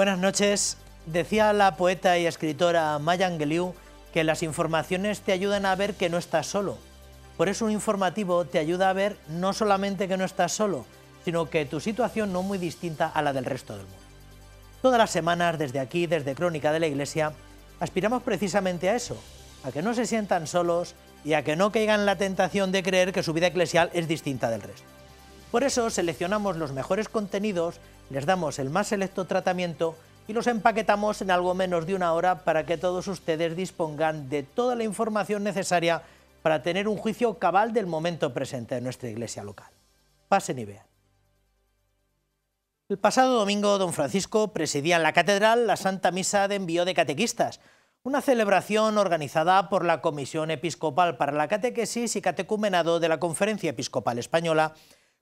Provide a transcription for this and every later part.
Buenas noches. Decía la poeta y escritora Maya Angelou que las informaciones te ayudan a ver que no estás solo. Por eso un informativo te ayuda a ver no solamente que no estás solo, sino que tu situación no es muy distinta a la del resto del mundo. Todas las semanas desde aquí, desde Crónica de la Iglesia, aspiramos precisamente a eso, a que no se sientan solos y a que no caigan en la tentación de creer que su vida eclesial es distinta del resto. Por eso seleccionamos los mejores contenidos les damos el más selecto tratamiento y los empaquetamos en algo menos de una hora para que todos ustedes dispongan de toda la información necesaria para tener un juicio cabal del momento presente en nuestra iglesia local. Pasen y vean. El pasado domingo, don Francisco presidía en la catedral la Santa Misa de Envío de Catequistas, una celebración organizada por la Comisión Episcopal para la Catequesis y Catecumenado de la Conferencia Episcopal Española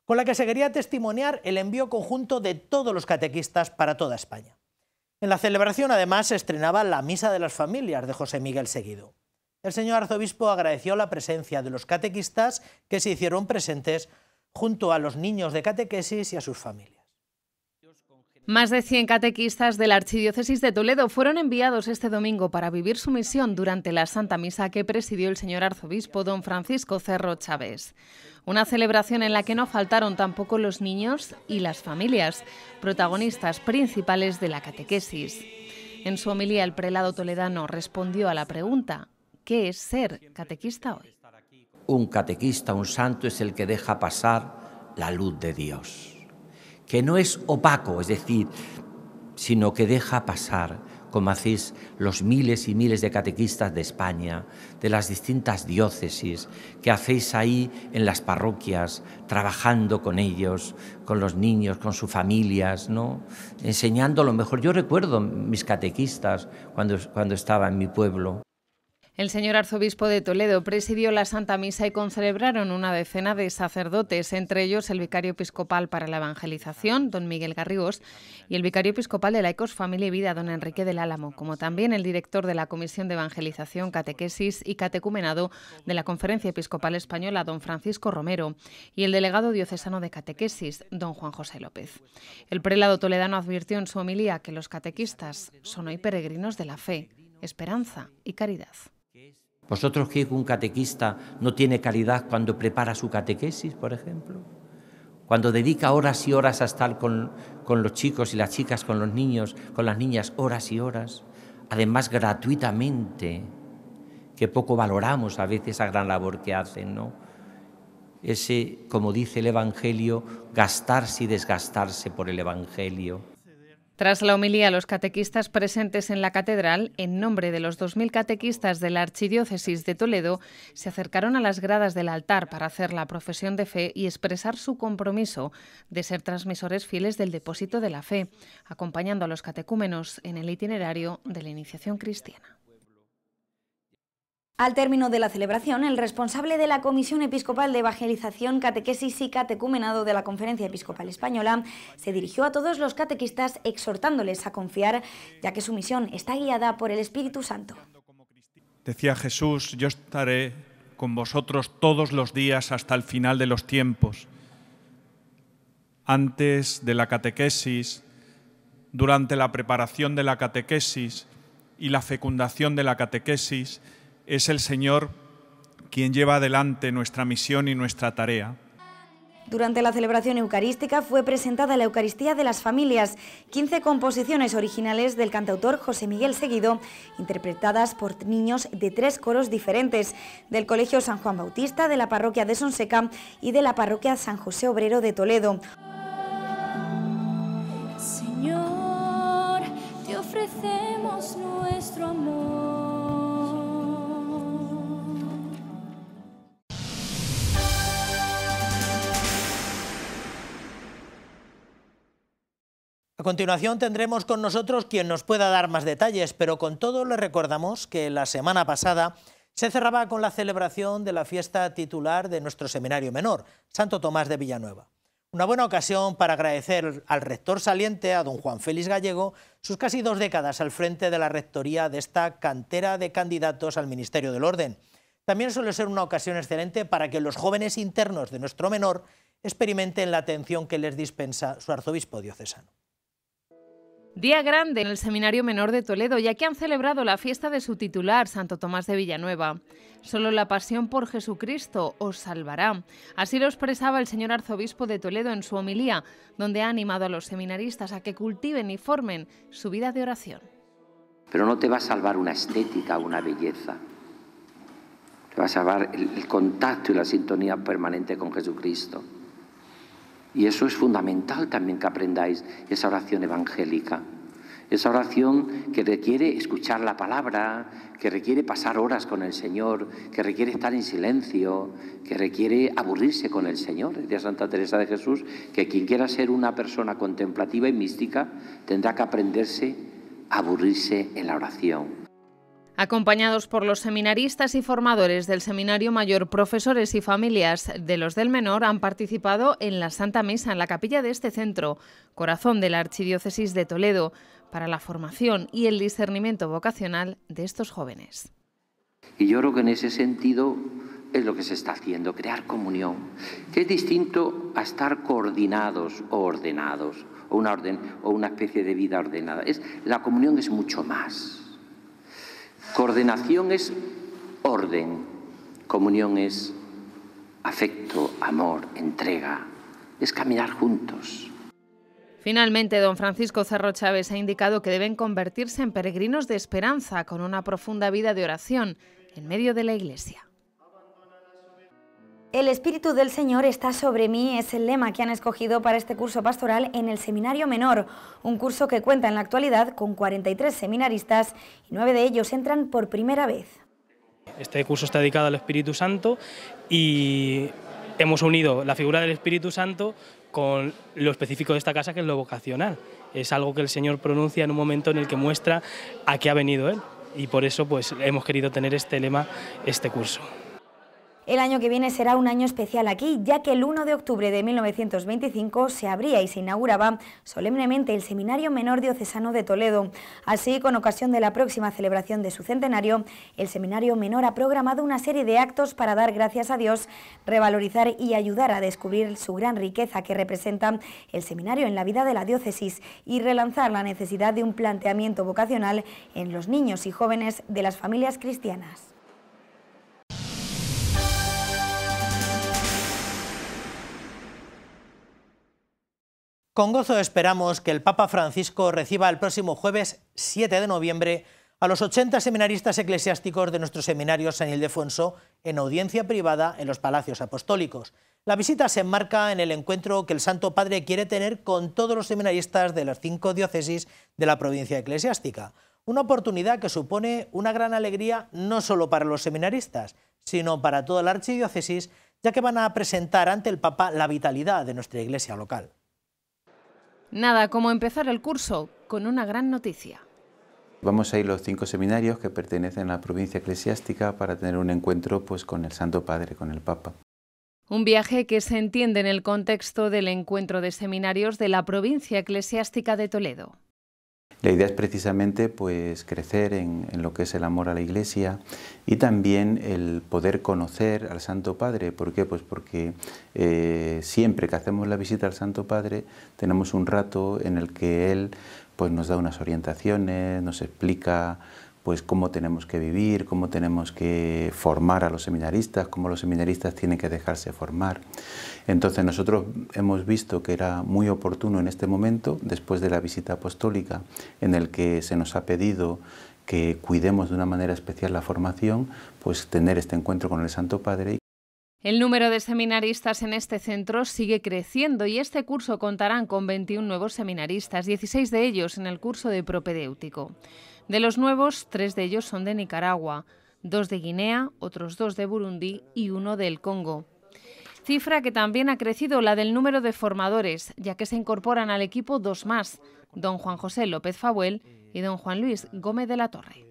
con la que se quería testimoniar el envío conjunto de todos los catequistas para toda España. En la celebración, además, se estrenaba la Misa de las Familias de José Miguel Seguido. El señor arzobispo agradeció la presencia de los catequistas que se hicieron presentes junto a los niños de catequesis y a sus familias. Más de 100 catequistas de la Archidiócesis de Toledo fueron enviados este domingo para vivir su misión durante la Santa Misa que presidió el señor arzobispo don Francisco Cerro Chávez. Una celebración en la que no faltaron tampoco los niños y las familias, protagonistas principales de la catequesis. En su homilía el prelado toledano respondió a la pregunta, ¿qué es ser catequista hoy? Un catequista, un santo, es el que deja pasar la luz de Dios que no es opaco, es decir, sino que deja pasar, como hacéis los miles y miles de catequistas de España, de las distintas diócesis, que hacéis ahí en las parroquias, trabajando con ellos, con los niños, con sus familias, ¿no? enseñando lo mejor. Yo recuerdo mis catequistas cuando, cuando estaba en mi pueblo. El señor arzobispo de Toledo presidió la Santa Misa y concelebraron una decena de sacerdotes, entre ellos el vicario episcopal para la evangelización, don Miguel Garrigos, y el vicario episcopal de Laicos Familia y Vida, don Enrique del Álamo, como también el director de la Comisión de Evangelización, Catequesis y Catecumenado de la Conferencia Episcopal Española, don Francisco Romero, y el delegado diocesano de Catequesis, don Juan José López. El prelado toledano advirtió en su homilía que los catequistas son hoy peregrinos de la fe, esperanza y caridad. ¿Vosotros que un catequista no tiene calidad cuando prepara su catequesis, por ejemplo? Cuando dedica horas y horas a estar con, con los chicos y las chicas, con los niños, con las niñas, horas y horas, además gratuitamente, que poco valoramos a veces esa gran labor que hacen, ¿no? Ese, como dice el Evangelio, gastarse y desgastarse por el Evangelio. Tras la homilía los catequistas presentes en la catedral, en nombre de los 2.000 catequistas de la Archidiócesis de Toledo, se acercaron a las gradas del altar para hacer la profesión de fe y expresar su compromiso de ser transmisores fieles del depósito de la fe, acompañando a los catecúmenos en el itinerario de la iniciación cristiana. Al término de la celebración, el responsable de la Comisión Episcopal de Evangelización, Catequesis y Catecumenado de la Conferencia Episcopal Española se dirigió a todos los catequistas exhortándoles a confiar, ya que su misión está guiada por el Espíritu Santo. Decía Jesús, yo estaré con vosotros todos los días hasta el final de los tiempos. Antes de la catequesis, durante la preparación de la catequesis y la fecundación de la catequesis, es el Señor quien lleva adelante nuestra misión y nuestra tarea. Durante la celebración eucarística fue presentada la Eucaristía de las Familias, 15 composiciones originales del cantautor José Miguel Seguido, interpretadas por niños de tres coros diferentes, del Colegio San Juan Bautista, de la Parroquia de Sonseca y de la Parroquia San José Obrero de Toledo. Señor, te ofrecemos nuestro amor. continuación tendremos con nosotros quien nos pueda dar más detalles, pero con todo le recordamos que la semana pasada se cerraba con la celebración de la fiesta titular de nuestro seminario menor, Santo Tomás de Villanueva. Una buena ocasión para agradecer al rector saliente, a don Juan Félix Gallego, sus casi dos décadas al frente de la rectoría de esta cantera de candidatos al Ministerio del Orden. También suele ser una ocasión excelente para que los jóvenes internos de nuestro menor experimenten la atención que les dispensa su arzobispo diocesano. Día grande en el Seminario Menor de Toledo, ya que han celebrado la fiesta de su titular, Santo Tomás de Villanueva. Solo la pasión por Jesucristo os salvará. Así lo expresaba el señor arzobispo de Toledo en su homilía, donde ha animado a los seminaristas a que cultiven y formen su vida de oración. Pero no te va a salvar una estética, o una belleza. Te va a salvar el contacto y la sintonía permanente con Jesucristo. Y eso es fundamental también que aprendáis esa oración evangélica. Esa oración que requiere escuchar la palabra, que requiere pasar horas con el Señor, que requiere estar en silencio, que requiere aburrirse con el Señor. Decía Santa Teresa de Jesús que quien quiera ser una persona contemplativa y mística tendrá que aprenderse a aburrirse en la oración acompañados por los seminaristas y formadores del Seminario Mayor, profesores y familias de los del menor, han participado en la Santa Misa en la capilla de este centro, corazón de la Archidiócesis de Toledo, para la formación y el discernimiento vocacional de estos jóvenes. Y yo creo que en ese sentido es lo que se está haciendo, crear comunión, que es distinto a estar coordinados o ordenados, o una, orden, o una especie de vida ordenada. Es, la comunión es mucho más Coordinación es orden, comunión es afecto, amor, entrega, es caminar juntos. Finalmente, don Francisco Cerro Chávez ha indicado que deben convertirse en peregrinos de esperanza con una profunda vida de oración en medio de la Iglesia. El Espíritu del Señor está sobre mí es el lema que han escogido para este curso pastoral en el Seminario Menor, un curso que cuenta en la actualidad con 43 seminaristas y nueve de ellos entran por primera vez. Este curso está dedicado al Espíritu Santo y hemos unido la figura del Espíritu Santo con lo específico de esta casa que es lo vocacional. Es algo que el Señor pronuncia en un momento en el que muestra a qué ha venido Él y por eso pues, hemos querido tener este lema, este curso. El año que viene será un año especial aquí, ya que el 1 de octubre de 1925 se abría y se inauguraba solemnemente el Seminario Menor Diocesano de Toledo. Así, con ocasión de la próxima celebración de su centenario, el Seminario Menor ha programado una serie de actos para dar gracias a Dios, revalorizar y ayudar a descubrir su gran riqueza que representa el seminario en la vida de la diócesis y relanzar la necesidad de un planteamiento vocacional en los niños y jóvenes de las familias cristianas. Con gozo esperamos que el Papa Francisco reciba el próximo jueves 7 de noviembre a los 80 seminaristas eclesiásticos de nuestro seminario San Ildefonso en audiencia privada en los Palacios Apostólicos. La visita se enmarca en el encuentro que el Santo Padre quiere tener con todos los seminaristas de las cinco diócesis de la provincia eclesiástica. Una oportunidad que supone una gran alegría no solo para los seminaristas, sino para toda la archidiócesis, ya que van a presentar ante el Papa la vitalidad de nuestra iglesia local. Nada como empezar el curso con una gran noticia. Vamos a ir los cinco seminarios que pertenecen a la provincia eclesiástica para tener un encuentro pues, con el Santo Padre, con el Papa. Un viaje que se entiende en el contexto del encuentro de seminarios de la provincia eclesiástica de Toledo. La idea es precisamente pues, crecer en, lo que es el amor a la Iglesia y también el poder conocer al Santo Padre. ¿Por qué? Pues porque eh, siempre que hacemos la visita al Santo Padre tenemos un rato en el que Él pues, nos da unas orientaciones, nos explica pues cómo tenemos que vivir, cómo tenemos que formar a los seminaristas, cómo los seminaristas tienen que dejarse formar. Entonces nosotros hemos visto que era muy oportuno en este momento, después de la visita apostólica, en el que se nos ha pedido que cuidemos de una manera especial la formación, pues tener este encuentro con el Santo Padre. El número de seminaristas en este centro sigue creciendo y este curso contarán con 21 nuevos seminaristas, 16 de ellos en el curso de propedéutico. De los nuevos, tres de ellos son de Nicaragua, dos de Guinea, otros dos de Burundi y uno del Congo. Cifra que también ha crecido la del número de formadores, ya que se incorporan al equipo dos más, don Juan José López Fabuel y don Juan Luis Gómez de la Torre.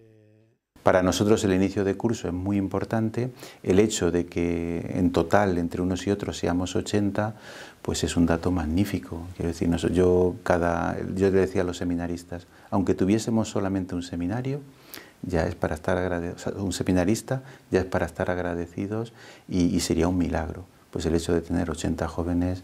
Para nosotros el inicio de curso es muy importante. El hecho de que en total entre unos y otros seamos 80, pues es un dato magnífico. Quiero decir, yo cada, yo le decía a los seminaristas, aunque tuviésemos solamente un seminario, ya es para estar agradecidos, un seminarista ya es para estar agradecidos y, sería un milagro. Pues el hecho de tener 80 jóvenes,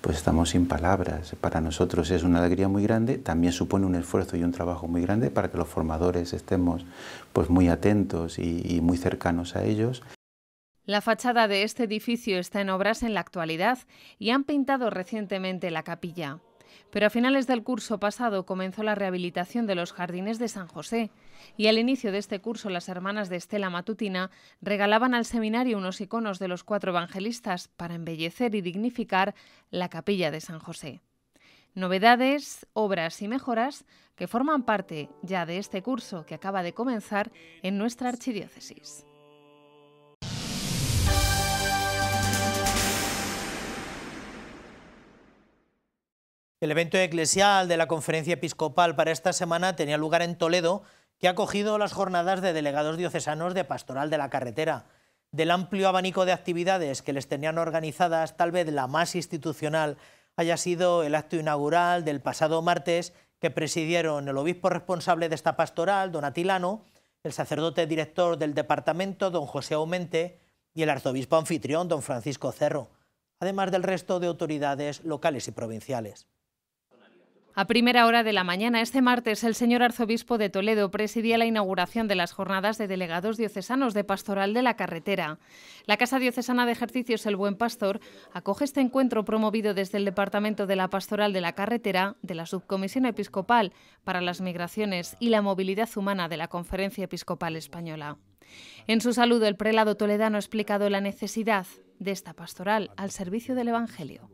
pues estamos sin palabras. Para nosotros es una alegría muy grande, también supone un esfuerzo y un trabajo muy grande para que los formadores estemos pues, muy atentos y muy cercanos a ellos. La fachada de este edificio está en obras en la actualidad y han pintado recientemente la capilla. Pero a finales del curso pasado comenzó la rehabilitación de los jardines de San José y al inicio de este curso las hermanas de Estela Matutina regalaban al seminario unos iconos de los cuatro evangelistas para embellecer y dignificar la capilla de San José. Novedades, obras y mejoras que forman parte ya de este curso que acaba de comenzar en nuestra archidiócesis. El evento eclesial de la conferencia episcopal para esta semana tenía lugar en Toledo, que ha acogido las jornadas de delegados diocesanos de Pastoral de la Carretera. Del amplio abanico de actividades que les tenían organizadas, tal vez la más institucional haya sido el acto inaugural del pasado martes que presidieron el obispo responsable de esta pastoral, don Atilano, el sacerdote director del departamento, don José Aumente, y el arzobispo anfitrión, don Francisco Cerro, además del resto de autoridades locales y provinciales. A primera hora de la mañana este martes, el señor arzobispo de Toledo presidía la inauguración de las jornadas de delegados diocesanos de Pastoral de la Carretera. La Casa Diocesana de Ejercicios El Buen Pastor acoge este encuentro promovido desde el Departamento de la Pastoral de la Carretera de la Subcomisión Episcopal para las Migraciones y la Movilidad Humana de la Conferencia Episcopal Española. En su saludo, el prelado toledano ha explicado la necesidad de esta pastoral al servicio del Evangelio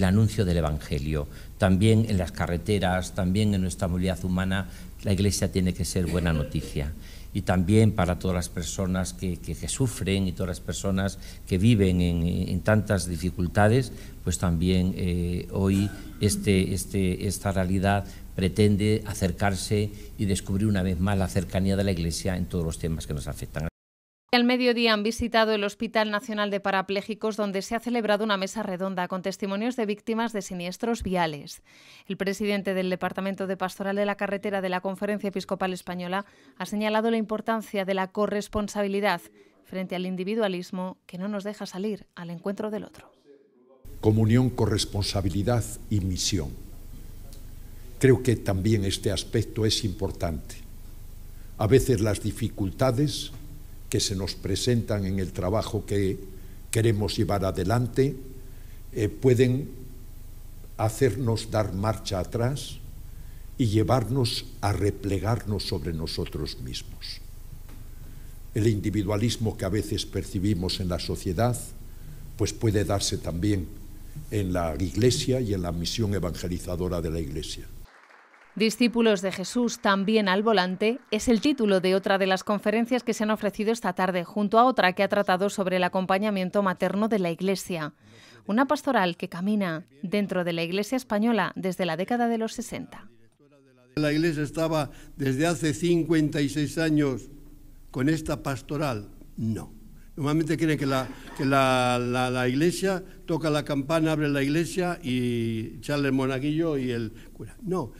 el anuncio del Evangelio. También en las carreteras, también en nuestra movilidad humana, la Iglesia tiene que ser buena noticia. Y también para todas las personas que, sufren y todas las personas que viven en, tantas dificultades, pues también eh, hoy este, este, esta realidad pretende acercarse y descubrir una vez más la cercanía de la Iglesia en todos los temas que nos afectan. Al mediodía han visitado el Hospital Nacional de Parapléjicos, donde se ha celebrado una mesa redonda con testimonios de víctimas de siniestros viales. El presidente del Departamento de Pastoral de la Carretera de la Conferencia Episcopal Española ha señalado la importancia de la corresponsabilidad frente al individualismo que no nos deja salir al encuentro del otro. Comunión, corresponsabilidad y misión. Creo que también este aspecto es importante. A veces las dificultades que se nos presentan en el trabajo que queremos llevar adelante eh, pueden hacernos dar marcha atrás y llevarnos a replegarnos sobre nosotros mismos. El individualismo que a veces percibimos en la sociedad, pues puede darse también en la iglesia y en la misión evangelizadora de la iglesia. Discípulos de Jesús también al volante es el título de otra de las conferencias que se han ofrecido esta tarde, junto a otra que ha tratado sobre el acompañamiento materno de la Iglesia, una pastoral que camina dentro de la Iglesia española desde la década de los 60. La Iglesia estaba desde hace 56 años con esta pastoral. No. Normalmente quiere que, la, que la, iglesia toca la campana, abre la iglesia y Charles el monaguillo y el cura. No,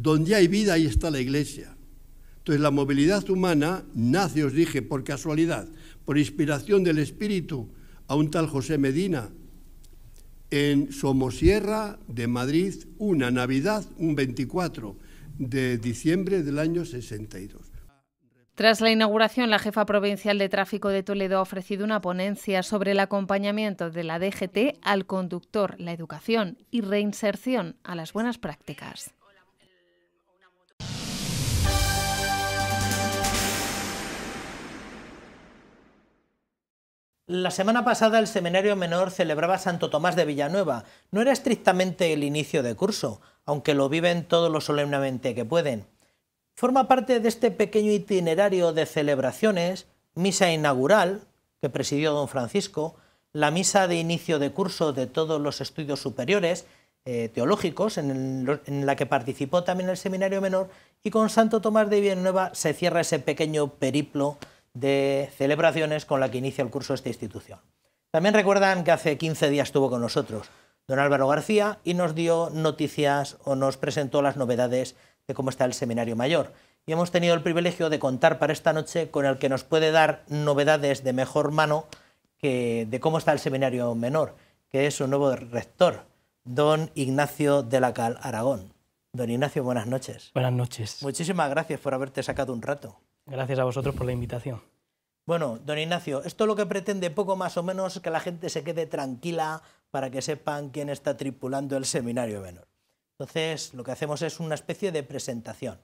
donde hay vida, ahí está la iglesia. Entonces la movilidad humana nace, os dije, por casualidad, por inspiración del Espíritu, a un tal José Medina, en Somosierra de Madrid, una Navidad, un 24 de diciembre del año 62. Tras la inauguración, la jefa provincial de tráfico de Toledo ha ofrecido una ponencia sobre el acompañamiento de la DGT al conductor, la educación y reinserción a las buenas prácticas. La semana pasada el Seminario Menor celebraba Santo Tomás de Villanueva. No era estrictamente el inicio de curso, aunque lo viven todo lo solemnemente que pueden. Forma parte de este pequeño itinerario de celebraciones, misa inaugural, que presidió don Francisco, la misa de inicio de curso de todos los estudios superiores eh, teológicos, en la que participó también el Seminario Menor, y con Santo Tomás de Villanueva se cierra ese pequeño periplo de celebraciones con la que inicia el curso esta institución. También recuerdan que hace 15 días estuvo con nosotros don Álvaro García y nos dio noticias o nos presentó las novedades de cómo está el Seminario Mayor. Y hemos tenido el privilegio de contar para esta noche con el que nos puede dar novedades de mejor mano que de cómo está el Seminario Menor, que es su nuevo rector, don Ignacio de la Cal Aragón. Don Ignacio, buenas noches. Buenas noches. Muchísimas gracias por haberte sacado un rato. Gracias a vosotros por la invitación. Bueno, don Ignacio, esto lo que pretende poco más o menos es que la gente se quede tranquila para que sepan quién está tripulando el seminario menor. Entonces, lo que hacemos es una especie de presentación.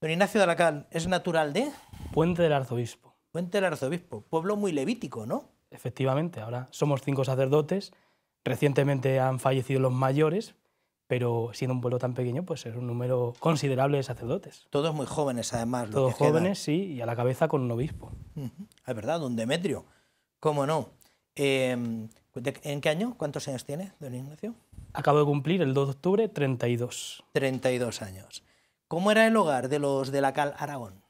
Don Ignacio de Cal, es natural de... Puente del Arzobispo. Puente del Arzobispo, pueblo muy levítico, ¿no? Efectivamente, ahora somos cinco sacerdotes, recientemente han fallecido los mayores, pero siendo un pueblo tan pequeño, pues es un número considerable de sacerdotes. Todos muy jóvenes, además. Todos jóvenes, sí, y a la cabeza con un obispo. Es verdad, don Demetrio, cómo no. Em, ¿En qué año? ¿Cuántos años tiene, don Ignacio? Acabo de cumplir el 2 de octubre 32. 32 años. ¿Cómo era el hogar de los de la Cal Aragón?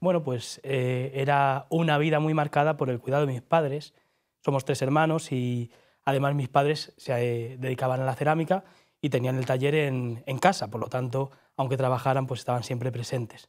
Bueno, pues eh, era una vida muy marcada por el cuidado de mis padres. Somos tres hermanos y además mis padres se eh, dedicaban a la cerámica y tenían el taller en, casa, por lo tanto, aunque trabajaran, pues estaban siempre presentes.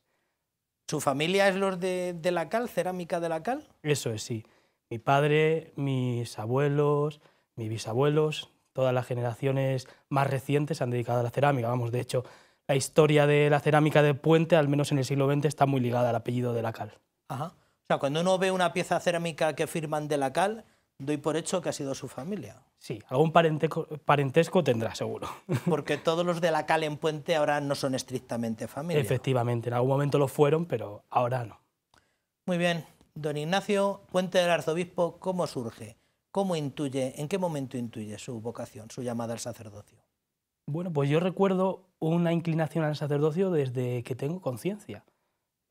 ¿Su familia es los de, de, la cal, cerámica de la cal? Eso es, sí. Mi padre, mis abuelos, mis bisabuelos, todas las generaciones más recientes se han dedicado a la cerámica. Vamos, de hecho, la historia de la cerámica de Puente, al menos en el siglo XX, está muy ligada al apellido de la cal. Ajá. O sea, cuando uno ve una pieza cerámica que firman de la cal, doy por hecho que ha sido su familia. Sí, algún parentesco, parentesco tendrá, seguro. Porque todos los de la Cal en Puente ahora no son estrictamente familia. Efectivamente, en algún momento lo fueron, pero ahora no. Muy bien, don Ignacio, Puente del Arzobispo, ¿cómo surge? ¿Cómo intuye, en qué momento intuye su vocación, su llamada al sacerdocio? Bueno, pues yo recuerdo una inclinación al sacerdocio desde que tengo conciencia.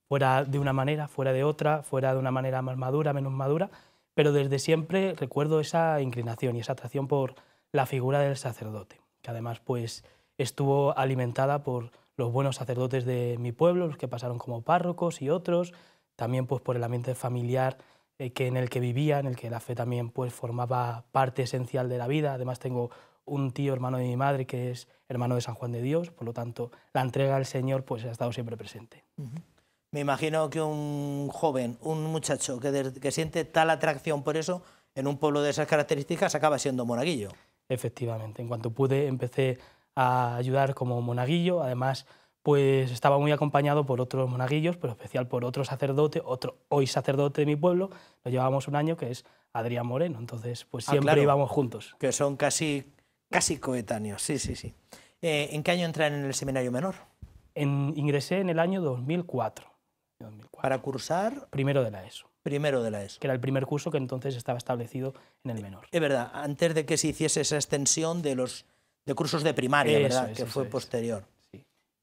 Fuera de una manera, fuera de otra, fuera de una manera más madura, menos madura, pero desde siempre recuerdo esa inclinación y esa atracción por la figura del sacerdote, que además pues estuvo alimentada por los buenos sacerdotes de mi pueblo, los que pasaron como párrocos y otros, también pues por el ambiente familiar eh, que en el que vivía, en el que la fe también pues formaba parte esencial de la vida. Además tengo un tío hermano de mi madre que es hermano de San Juan de Dios, por lo tanto la entrega al Señor pues ha estado siempre presente me imagino que un joven, un muchacho que, siente tal atracción por eso, en un pueblo de esas características acaba siendo monaguillo. Efectivamente, en cuanto pude empecé a ayudar como monaguillo, además pues estaba muy acompañado por otros monaguillos, pero especial por otro sacerdote, otro hoy sacerdote de mi pueblo, lo llevábamos un año, que es Adrián Moreno, entonces pues ah, siempre íbamos juntos. Que son casi, casi coetáneos, sí, sí, sí. Eh, ¿En qué año entran en el seminario menor? ingresé en el año 2004. Para cursar... Primero de la ESO. Primero de la ESO. Que era el primer curso que entonces estaba establecido en el menor. Es verdad, antes de que se hiciese esa extensión de los de cursos de primaria, ¿verdad? que fue posterior.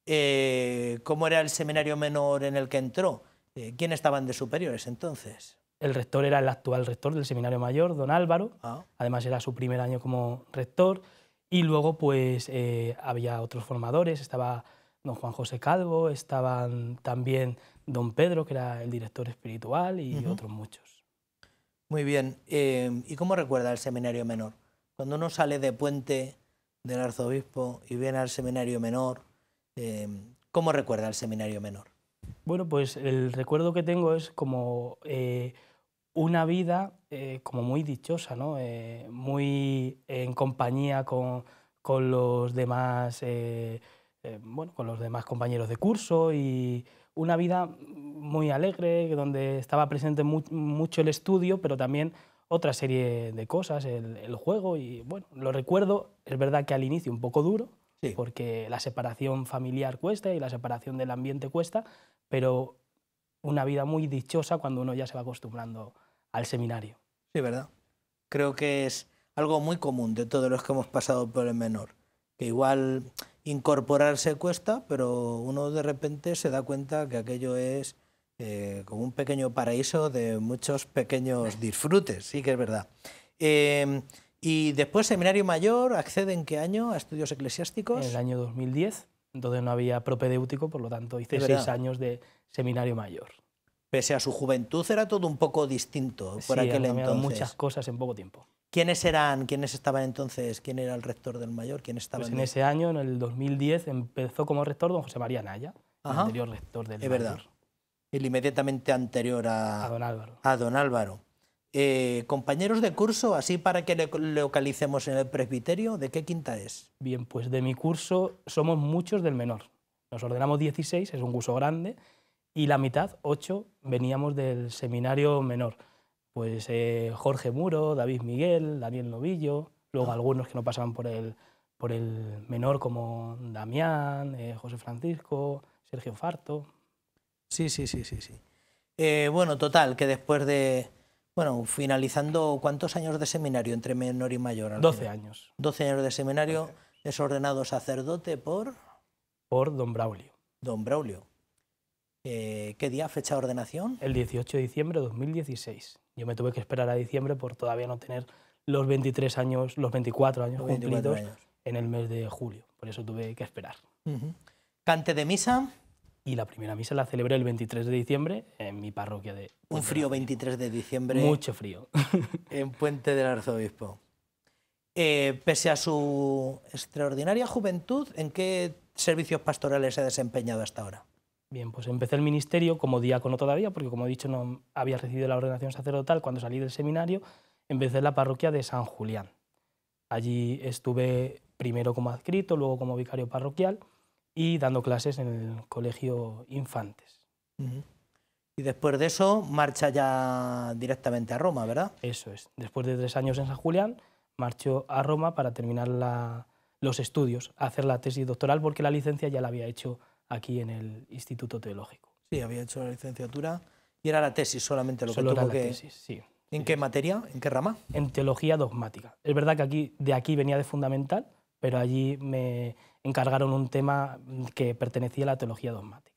Eh, ¿Cómo era el seminario menor en el que entró? Eh, ¿Quién estaban de superiores entonces? El rector era el actual rector del seminario mayor, don Álvaro. Ah. Además era su primer año como rector. Y luego pues eh, había otros formadores, estaba don Juan José Calvo, estaban también don Pedro, que era el director espiritual, y otros muchos. Muy bien. Eh, ¿Y cómo recuerda el seminario menor? Cuando uno sale de Puente del arzobispo y viene al seminario menor, eh, ¿cómo recuerda el seminario menor? Bueno, pues el recuerdo que tengo es como eh, una vida como muy dichosa, ¿no? muy en compañía con, con los demás, bueno, con los demás compañeros de curso y, una vida muy alegre, donde estaba presente mucho el estudio, pero también otra serie de cosas, el, juego. Y bueno, lo recuerdo, es verdad que al inicio un poco duro, porque la separación familiar cuesta y la separación del ambiente cuesta, pero una vida muy dichosa cuando uno ya se va acostumbrando al seminario. Sí, verdad. Creo que es algo muy común de todos los que hemos pasado por el menor, que igual incorporarse cuesta, pero uno de repente se da cuenta que aquello es eh, como un pequeño paraíso de muchos pequeños disfrutes, sí que es verdad. Em, y después, seminario mayor, ¿accede en qué año a estudios eclesiásticos? En el año 2010, entonces no había propedéutico, por lo tanto hice seis años de seminario mayor pese a su juventud, era todo un poco distinto por aquel entonces. muchas cosas en poco tiempo. ¿Quiénes eran, quiénes estaban entonces, quién era el rector del mayor, quién estaba? Pues en, ese año, en el 2010, empezó como rector don José María Naya, anterior rector del es verdad, el inmediatamente anterior a, a don Álvaro. A don Álvaro. Eh, compañeros de curso, así para que le localicemos en el presbiterio, ¿de qué quinta es? Bien, pues de mi curso somos muchos del menor. Nos ordenamos 16, es un curso grande, y la mitad, ocho, veníamos del seminario menor. Pues eh, Jorge Muro, David Miguel, Daniel Novillo, luego ah. algunos que no pasaban por el, por el menor como Damián, eh, José Francisco, Sergio Farto. Sí, sí, sí, sí. sí. Eh, bueno, total, que después de, bueno, finalizando, ¿cuántos años de seminario entre menor y mayor? Doce años. Doce años de seminario, es ordenado sacerdote por... Por don Braulio. Don Braulio. Eh, ¿Qué día, fecha de ordenación? El 18 de diciembre de 2016. Yo me tuve que esperar a diciembre por todavía no tener los 23 años, los 24 años cumplidos en el mes de julio. Por eso tuve que esperar. Cante de misa. Y la primera misa la celebré el 23 de diciembre en mi parroquia de... Un frío 23 de diciembre. Mucho frío. en Puente del Arzobispo. Eh, pese a su extraordinaria juventud, ¿en qué servicios pastorales se ha desempeñado hasta ahora? Bien, pues empecé el ministerio como diácono todavía, porque como he dicho no había recibido la ordenación sacerdotal cuando salí del seminario, empecé en la parroquia de San Julián. Allí estuve primero como adscrito, luego como vicario parroquial y dando clases en el colegio Infantes. Y después de eso, marcha ya directamente a Roma, ¿verdad? Eso es. Después de tres años en San Julián, marchó a Roma para terminar los estudios, hacer la tesis doctoral, porque la licencia ya la había hecho aquí en el Instituto Teológico. Sí, había hecho la licenciatura y era la tesis solamente lo que tuvo que... Tesis, sí. ¿En qué materia? ¿En qué rama? En teología dogmática. Es verdad que aquí, de aquí venía de fundamental, pero allí me encargaron un tema que pertenecía a la teología dogmática.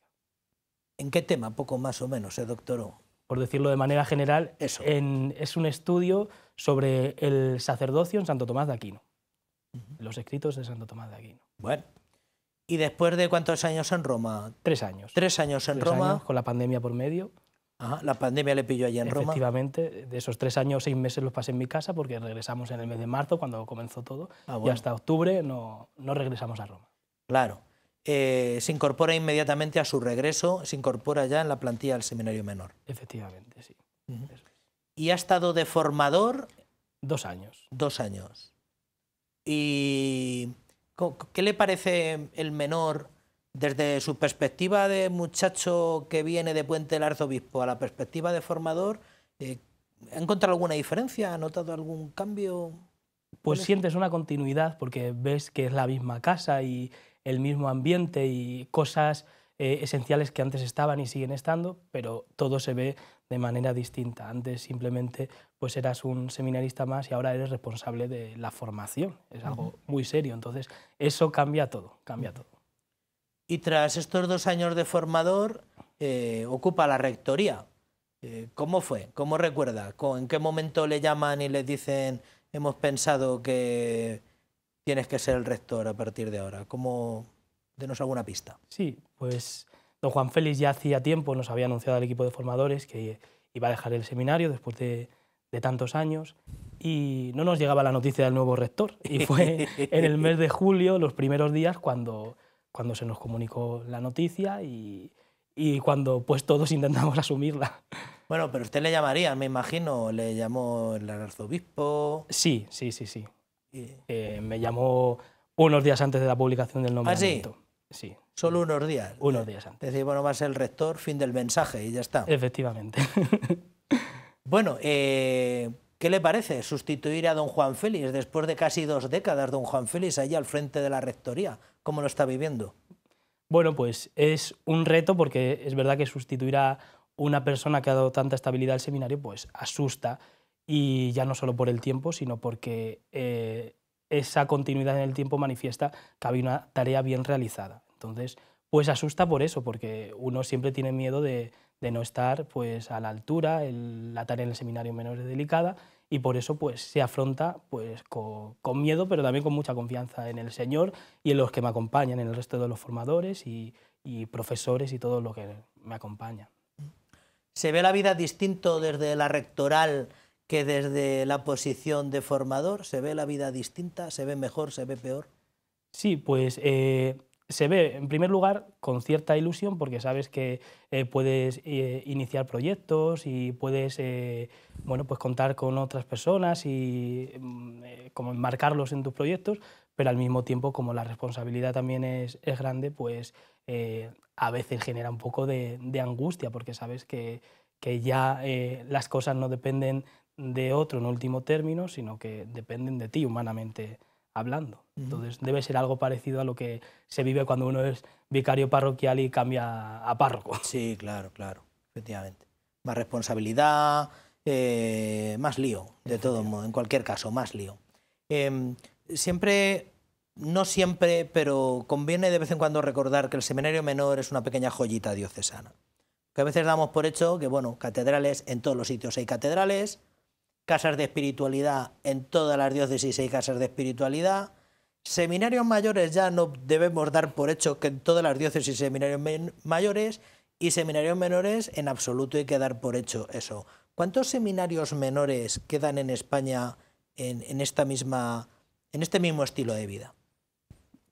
¿En qué tema, poco más o menos, se doctoró? Por decirlo de manera general, Eso. es un estudio sobre el sacerdocio en Santo Tomás de Aquino, los escritos de Santo Tomás de Aquino. Bueno, ¿Y después de cuántos años en Roma? Tres años. Tres años en Roma. con la pandemia por medio. Ajá, la pandemia le pilló allí en Roma. Efectivamente, de esos tres años, seis meses los pasé en mi casa porque regresamos en el mes de marzo, cuando comenzó todo, ah, y hasta octubre no, regresamos a Roma. Claro. Eh, se incorpora inmediatamente a su regreso, se incorpora ya en la plantilla del seminario menor. Efectivamente, sí. ¿Y ha estado de formador? Dos años. Dos años. Y ¿Qué le parece el menor desde su perspectiva de muchacho que viene de Puente del Arzobispo a la perspectiva de formador? Eh, ¿Ha encontrado alguna diferencia? ¿Ha notado algún cambio? Pues sientes una continuidad porque ves que es la misma casa y el mismo ambiente y cosas eh, esenciales que antes estaban y siguen estando, pero todo se ve de manera distinta. Antes simplemente pues eras un seminarista más y ahora eres responsable de la formación. Es algo muy serio. Entonces, eso cambia todo, cambia todo. Y tras estos dos años de formador, eh, ocupa la rectoría. Eh, ¿Cómo fue? ¿Cómo recuerda? ¿En qué momento le llaman y le dicen, hemos pensado que tienes que ser el rector a partir de ahora? ¿Cómo? Denos alguna pista. Sí, pues don Juan Félix ya hacía tiempo nos había anunciado al equipo de formadores que iba a dejar el seminario después de de tantos años y no nos llegaba la noticia del nuevo rector. Y fue en el mes de julio, los primeros días, cuando, cuando se nos comunicó la noticia y, cuando pues todos intentamos asumirla. Bueno, pero usted le llamaría, me imagino, le llamó el arzobispo. Sí, sí, sí, sí. Eh, me llamó unos días antes de la publicación del ¿Ah, nombramiento. sí? Solo unos días. Unos días antes. Es bueno, va a ser el rector, fin del mensaje y ya está. Efectivamente. Bueno, eh, ¿qué le parece sustituir a don Juan Félix después de casi dos décadas, don Juan Félix ahí al frente de la rectoría? ¿Cómo lo está viviendo? Bueno, pues es un reto porque es verdad que sustituir a una persona que ha dado tanta estabilidad al seminario, pues asusta y ya no solo por el tiempo, sino porque eh, esa continuidad en el tiempo manifiesta que había una tarea bien realizada. Entonces, pues asusta por eso, porque uno siempre tiene miedo de, de no estar pues, a la altura, la tarea en el seminario menor es delicada y por eso pues, se afronta pues, con, miedo, pero también con mucha confianza en el Señor y en los que me acompañan, en el resto de los formadores y, profesores y todo lo que me acompaña. ¿Se ve la vida distinto desde la rectoral que desde la posición de formador? ¿Se ve la vida distinta? ¿Se ve mejor? ¿Se ve peor? Sí, pues eh, se ve, en primer lugar, con cierta ilusión porque sabes que eh, puedes eh, iniciar proyectos y puedes eh, bueno, pues contar con otras personas y mm, como enmarcarlos en tus proyectos, pero al mismo tiempo, como la responsabilidad también es, grande, pues a veces genera un poco de, angustia porque sabes que, que ya las cosas no dependen de otro en último término, sino que dependen de ti humanamente hablando. Entonces debe ser algo parecido a lo que se vive cuando uno es vicario parroquial y cambia a párroco. Sí, claro, claro, efectivamente. Más responsabilidad, eh, más lío, de todo modo, en cualquier caso, más lío. Em, siempre, no siempre, pero conviene de vez en cuando recordar que el seminario menor es una pequeña joyita diocesana. Que a veces damos por hecho que, bueno, catedrales, en todos los sitios hay catedrales, casas de espiritualidad en todas las diócesis hay casas de espiritualidad. Seminarios mayores ya no debemos dar por hecho que en todas las diócesis seminarios mayores y seminarios menores en absoluto hay que dar por hecho eso. ¿Cuántos seminarios menores quedan en España en esta misma, en este mismo estilo de vida?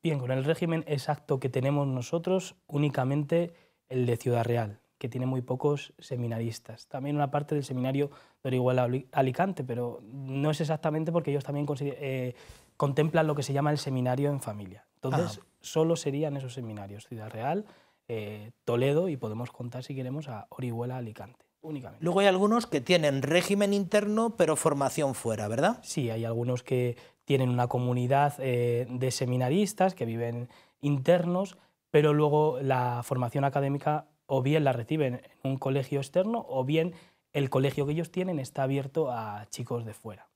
Bien, con el régimen exacto que tenemos nosotros, únicamente el de Ciudad Real que tiene muy pocos seminaristas. También una parte del seminario de Orihuela Alicante, pero no es exactamente porque ellos también eh, contemplan lo que se llama el seminario en familia. Entonces, solo serían esos seminarios, Ciudad Real, eh, Toledo y podemos contar, si queremos, a Orihuela Alicante. Únicamente. Luego hay algunos que tienen régimen interno pero formación fuera, ¿verdad? Sí, hay algunos que tienen una comunidad eh, de seminaristas que viven internos, pero luego la formación académica o bien la reciben en un colegio externo o bien el colegio que ellos tienen está abierto a chicos de fuera.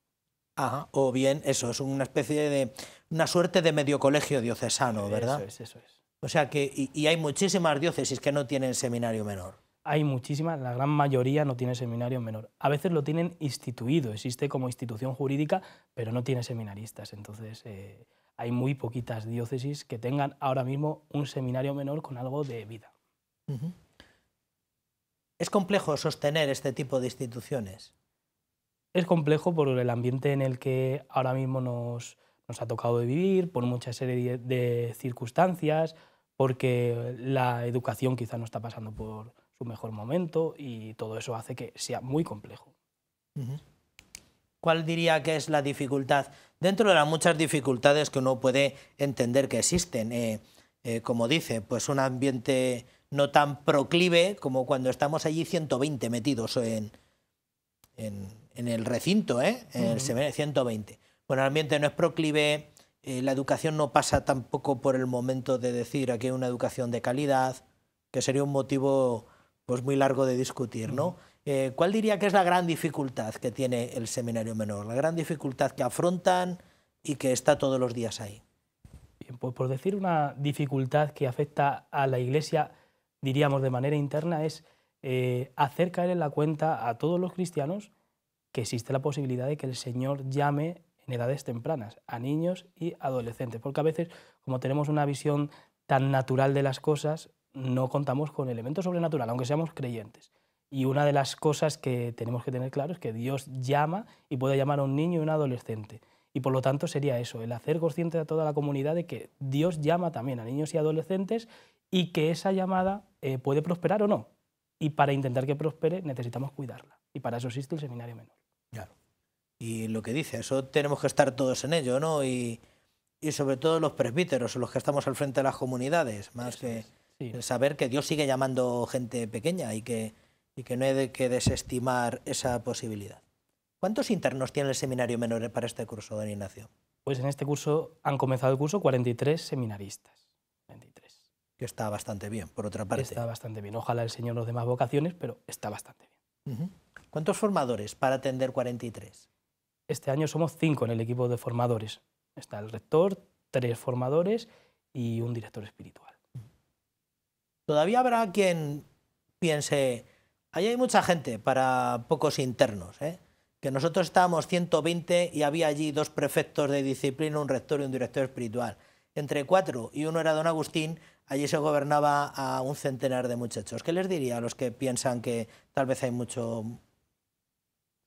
Ajá, o bien eso, es una especie de, una suerte de medio colegio diocesano, ¿verdad? Eso es, eso es. O sea que, y, hay muchísimas diócesis que no tienen seminario menor. Hay muchísimas, la gran mayoría no tiene seminario menor. A veces lo tienen instituido, existe como institución jurídica, pero no tiene seminaristas. Entonces, eh, hay muy poquitas diócesis que tengan ahora mismo un seminario menor con algo de vida. ¿Es complejo sostener este tipo de instituciones? Es complejo por el ambiente en el que ahora mismo nos, nos ha tocado vivir, por mucha serie de circunstancias, porque la educación quizá no está pasando por su mejor momento y todo eso hace que sea muy complejo. ¿Cuál diría que es la dificultad? Dentro de las muchas dificultades que uno puede entender que existen, eh, eh, como dice, pues un ambiente no tan proclive como cuando estamos allí 120 metidos en, en, el recinto, ¿eh? en el seminario 120. Bueno, el ambiente no es proclive, eh, la educación no pasa tampoco por el momento de decir aquí hay una educación de calidad, que sería un motivo pues, muy largo de discutir, ¿no? Eh, ¿Cuál diría que es la gran dificultad que tiene el seminario menor? La gran dificultad que afrontan y que está todos los días ahí. Bien, pues por decir una dificultad que afecta a la Iglesia diríamos de manera interna, es eh, hacer caer en la cuenta a todos los cristianos que existe la posibilidad de que el Señor llame en edades tempranas, a niños y adolescentes, porque a veces, como tenemos una visión tan natural de las cosas, no contamos con elementos sobrenatural, aunque seamos creyentes. Y una de las cosas que tenemos que tener claro es que Dios llama y puede llamar a un niño y un adolescente. Y por lo tanto sería eso, el hacer consciente a toda la comunidad de que Dios llama también a niños y adolescentes y que esa llamada eh, puede prosperar o no. Y para intentar que prospere necesitamos cuidarla. Y para eso existe el seminario menor. Claro. Y lo que dice, eso tenemos que estar todos en ello, ¿no? Y, sobre todo los presbíteros, los que estamos al frente de las comunidades, más que saber que Dios sigue llamando gente pequeña y que, y que no hay que desestimar esa posibilidad. ¿Cuántos internos tiene el seminario menor para este curso, don Ignacio? Pues en este curso han comenzado el curso 43 seminaristas que está bastante bien, por otra parte. Está bastante bien. Ojalá el Señor nos dé más vocaciones, pero está bastante bien. ¿Cuántos formadores para atender 43? Este año somos cinco en el equipo de formadores. Está el rector, tres formadores y un director espiritual. Todavía habrá quien piense, ahí hay mucha gente para pocos internos, ¿eh? que nosotros estábamos 120 y había allí dos prefectos de disciplina, un rector y un director espiritual entre cuatro y uno era don Agustín, allí se gobernaba a un centenar de muchachos. ¿Qué les diría a los que piensan que tal vez hay mucho...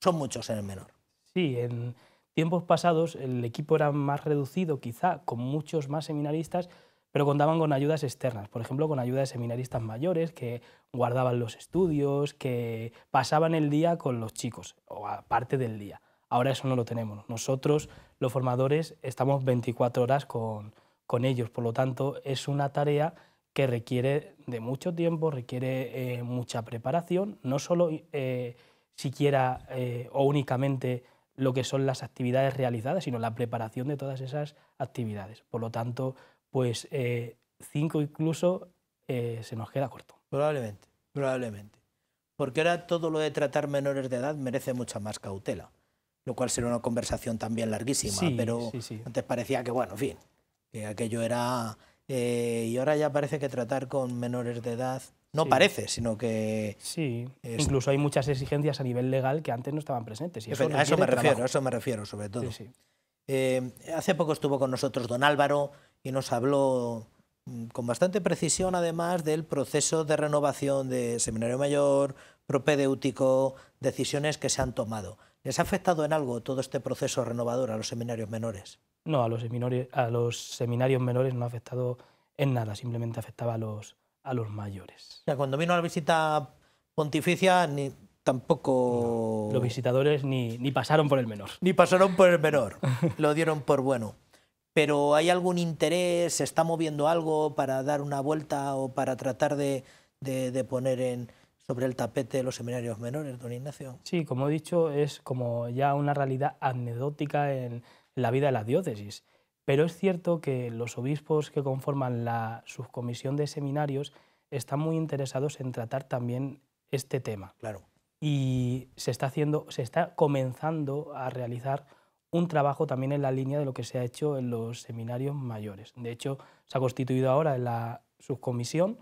son muchos en el menor? Sí, en tiempos pasados el equipo era más reducido, quizá, con muchos más seminaristas, pero contaban con ayudas externas, por ejemplo, con ayuda de seminaristas mayores que guardaban los estudios, que pasaban el día con los chicos, o aparte del día. Ahora eso no lo tenemos. Nosotros, los formadores, estamos 24 horas con, con ellos. Por lo tanto, es una tarea que requiere de mucho tiempo, requiere eh, mucha preparación, no solo eh, siquiera eh, o únicamente lo que son las actividades realizadas, sino la preparación de todas esas actividades. Por lo tanto, pues cinco incluso se nos queda corto. Probablemente, probablemente. Porque ahora todo lo de tratar menores de edad merece mucha más cautela, lo cual será una conversación también larguísima, pero antes parecía que, bueno, en fin, que aquello era... Eh, y ahora ya parece que tratar con menores de edad, no parece, sino que... Sí, incluso hay muchas exigencias a nivel legal que antes no estaban presentes. eso a eso me refiero, eso me refiero sobre todo. Eh, hace poco estuvo con nosotros don Álvaro y nos habló mm, con bastante precisión además del proceso de renovación de Seminario Mayor, propedéutico, decisiones que se han tomado. ¿Les ha afectado en algo todo este proceso renovador a los seminarios menores? No, a los, seminarios, a los seminarios menores no ha afectado en nada, simplemente afectaba a los, a los mayores. O sea, cuando vino a la visita pontificia ni, tampoco... los visitadores ni, ni pasaron por el menor. Ni pasaron por el menor, lo dieron por bueno. Pero ¿hay algún interés? ¿Se está moviendo algo para dar una vuelta o para tratar de, de, poner en, sobre el tapete los seminarios menores, don Ignacio? Sí, como he dicho, es como ya una realidad anecdótica en la vida de la diócesis. Pero es cierto que los obispos que conforman la subcomisión de seminarios están muy interesados en tratar también este tema. Claro. Y se está haciendo, se está comenzando a realizar un trabajo también en la línea de lo que se ha hecho en los seminarios mayores. De hecho, se ha constituido ahora en la subcomisión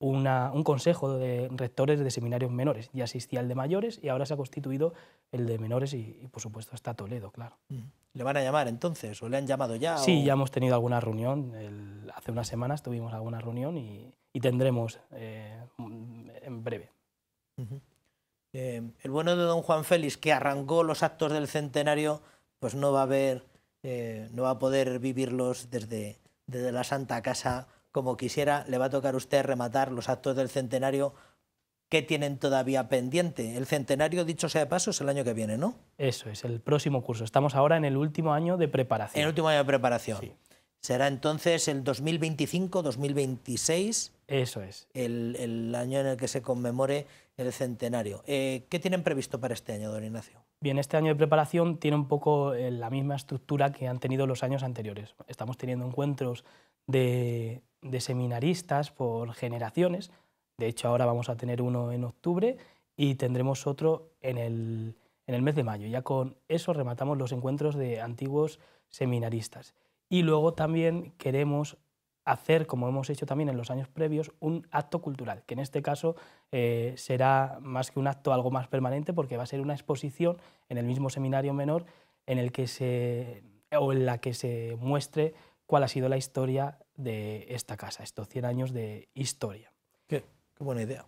un consejo de rectores de seminarios menores. Ya existía el de mayores y ahora se ha constituido el de menores y, por supuesto, está Toledo, claro. Mm. ¿Le van a llamar entonces? ¿O le han llamado ya? Sí, ya hemos tenido alguna reunión. hace unas semanas tuvimos alguna reunión y, tendremos eh, en breve. Eh, el bueno de don Juan Félix, que arrancó los actos del centenario, pues no va a ver, eh, no va a poder vivirlos desde, desde la Santa Casa como quisiera. Le va a tocar a usted rematar los actos del centenario ¿Qué tienen todavía pendiente. El centenario, dicho sea de paso, es el año que viene, ¿no? Eso es, el próximo curso. Estamos ahora en el último año de preparación. En el último año de preparación. Sí. Será entonces el 2025-2026. Eso es. El, año en el que se conmemore el centenario. Eh, ¿Qué tienen previsto para este año, don Ignacio? Bien, este año de preparación tiene un poco eh, la misma estructura que han tenido los años anteriores. Estamos teniendo encuentros de seminaristas por generaciones de hecho, ahora vamos a tener uno en octubre y tendremos otro en el, mes de mayo. Ya con eso rematamos los encuentros de antiguos seminaristas. Y luego también queremos hacer, como hemos hecho también en los años previos, un acto cultural, que en este caso eh, será más que un acto algo más permanente porque va a ser una exposición en el mismo seminario menor en el que se, o en la que se muestre cuál ha sido la historia de esta casa, estos 100 años de historia. Qué buena idea.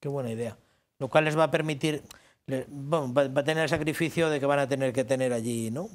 Qué buena idea. Lo cual les va a permitir, va, a tener el sacrificio de que van a tener que tener allí, ¿no?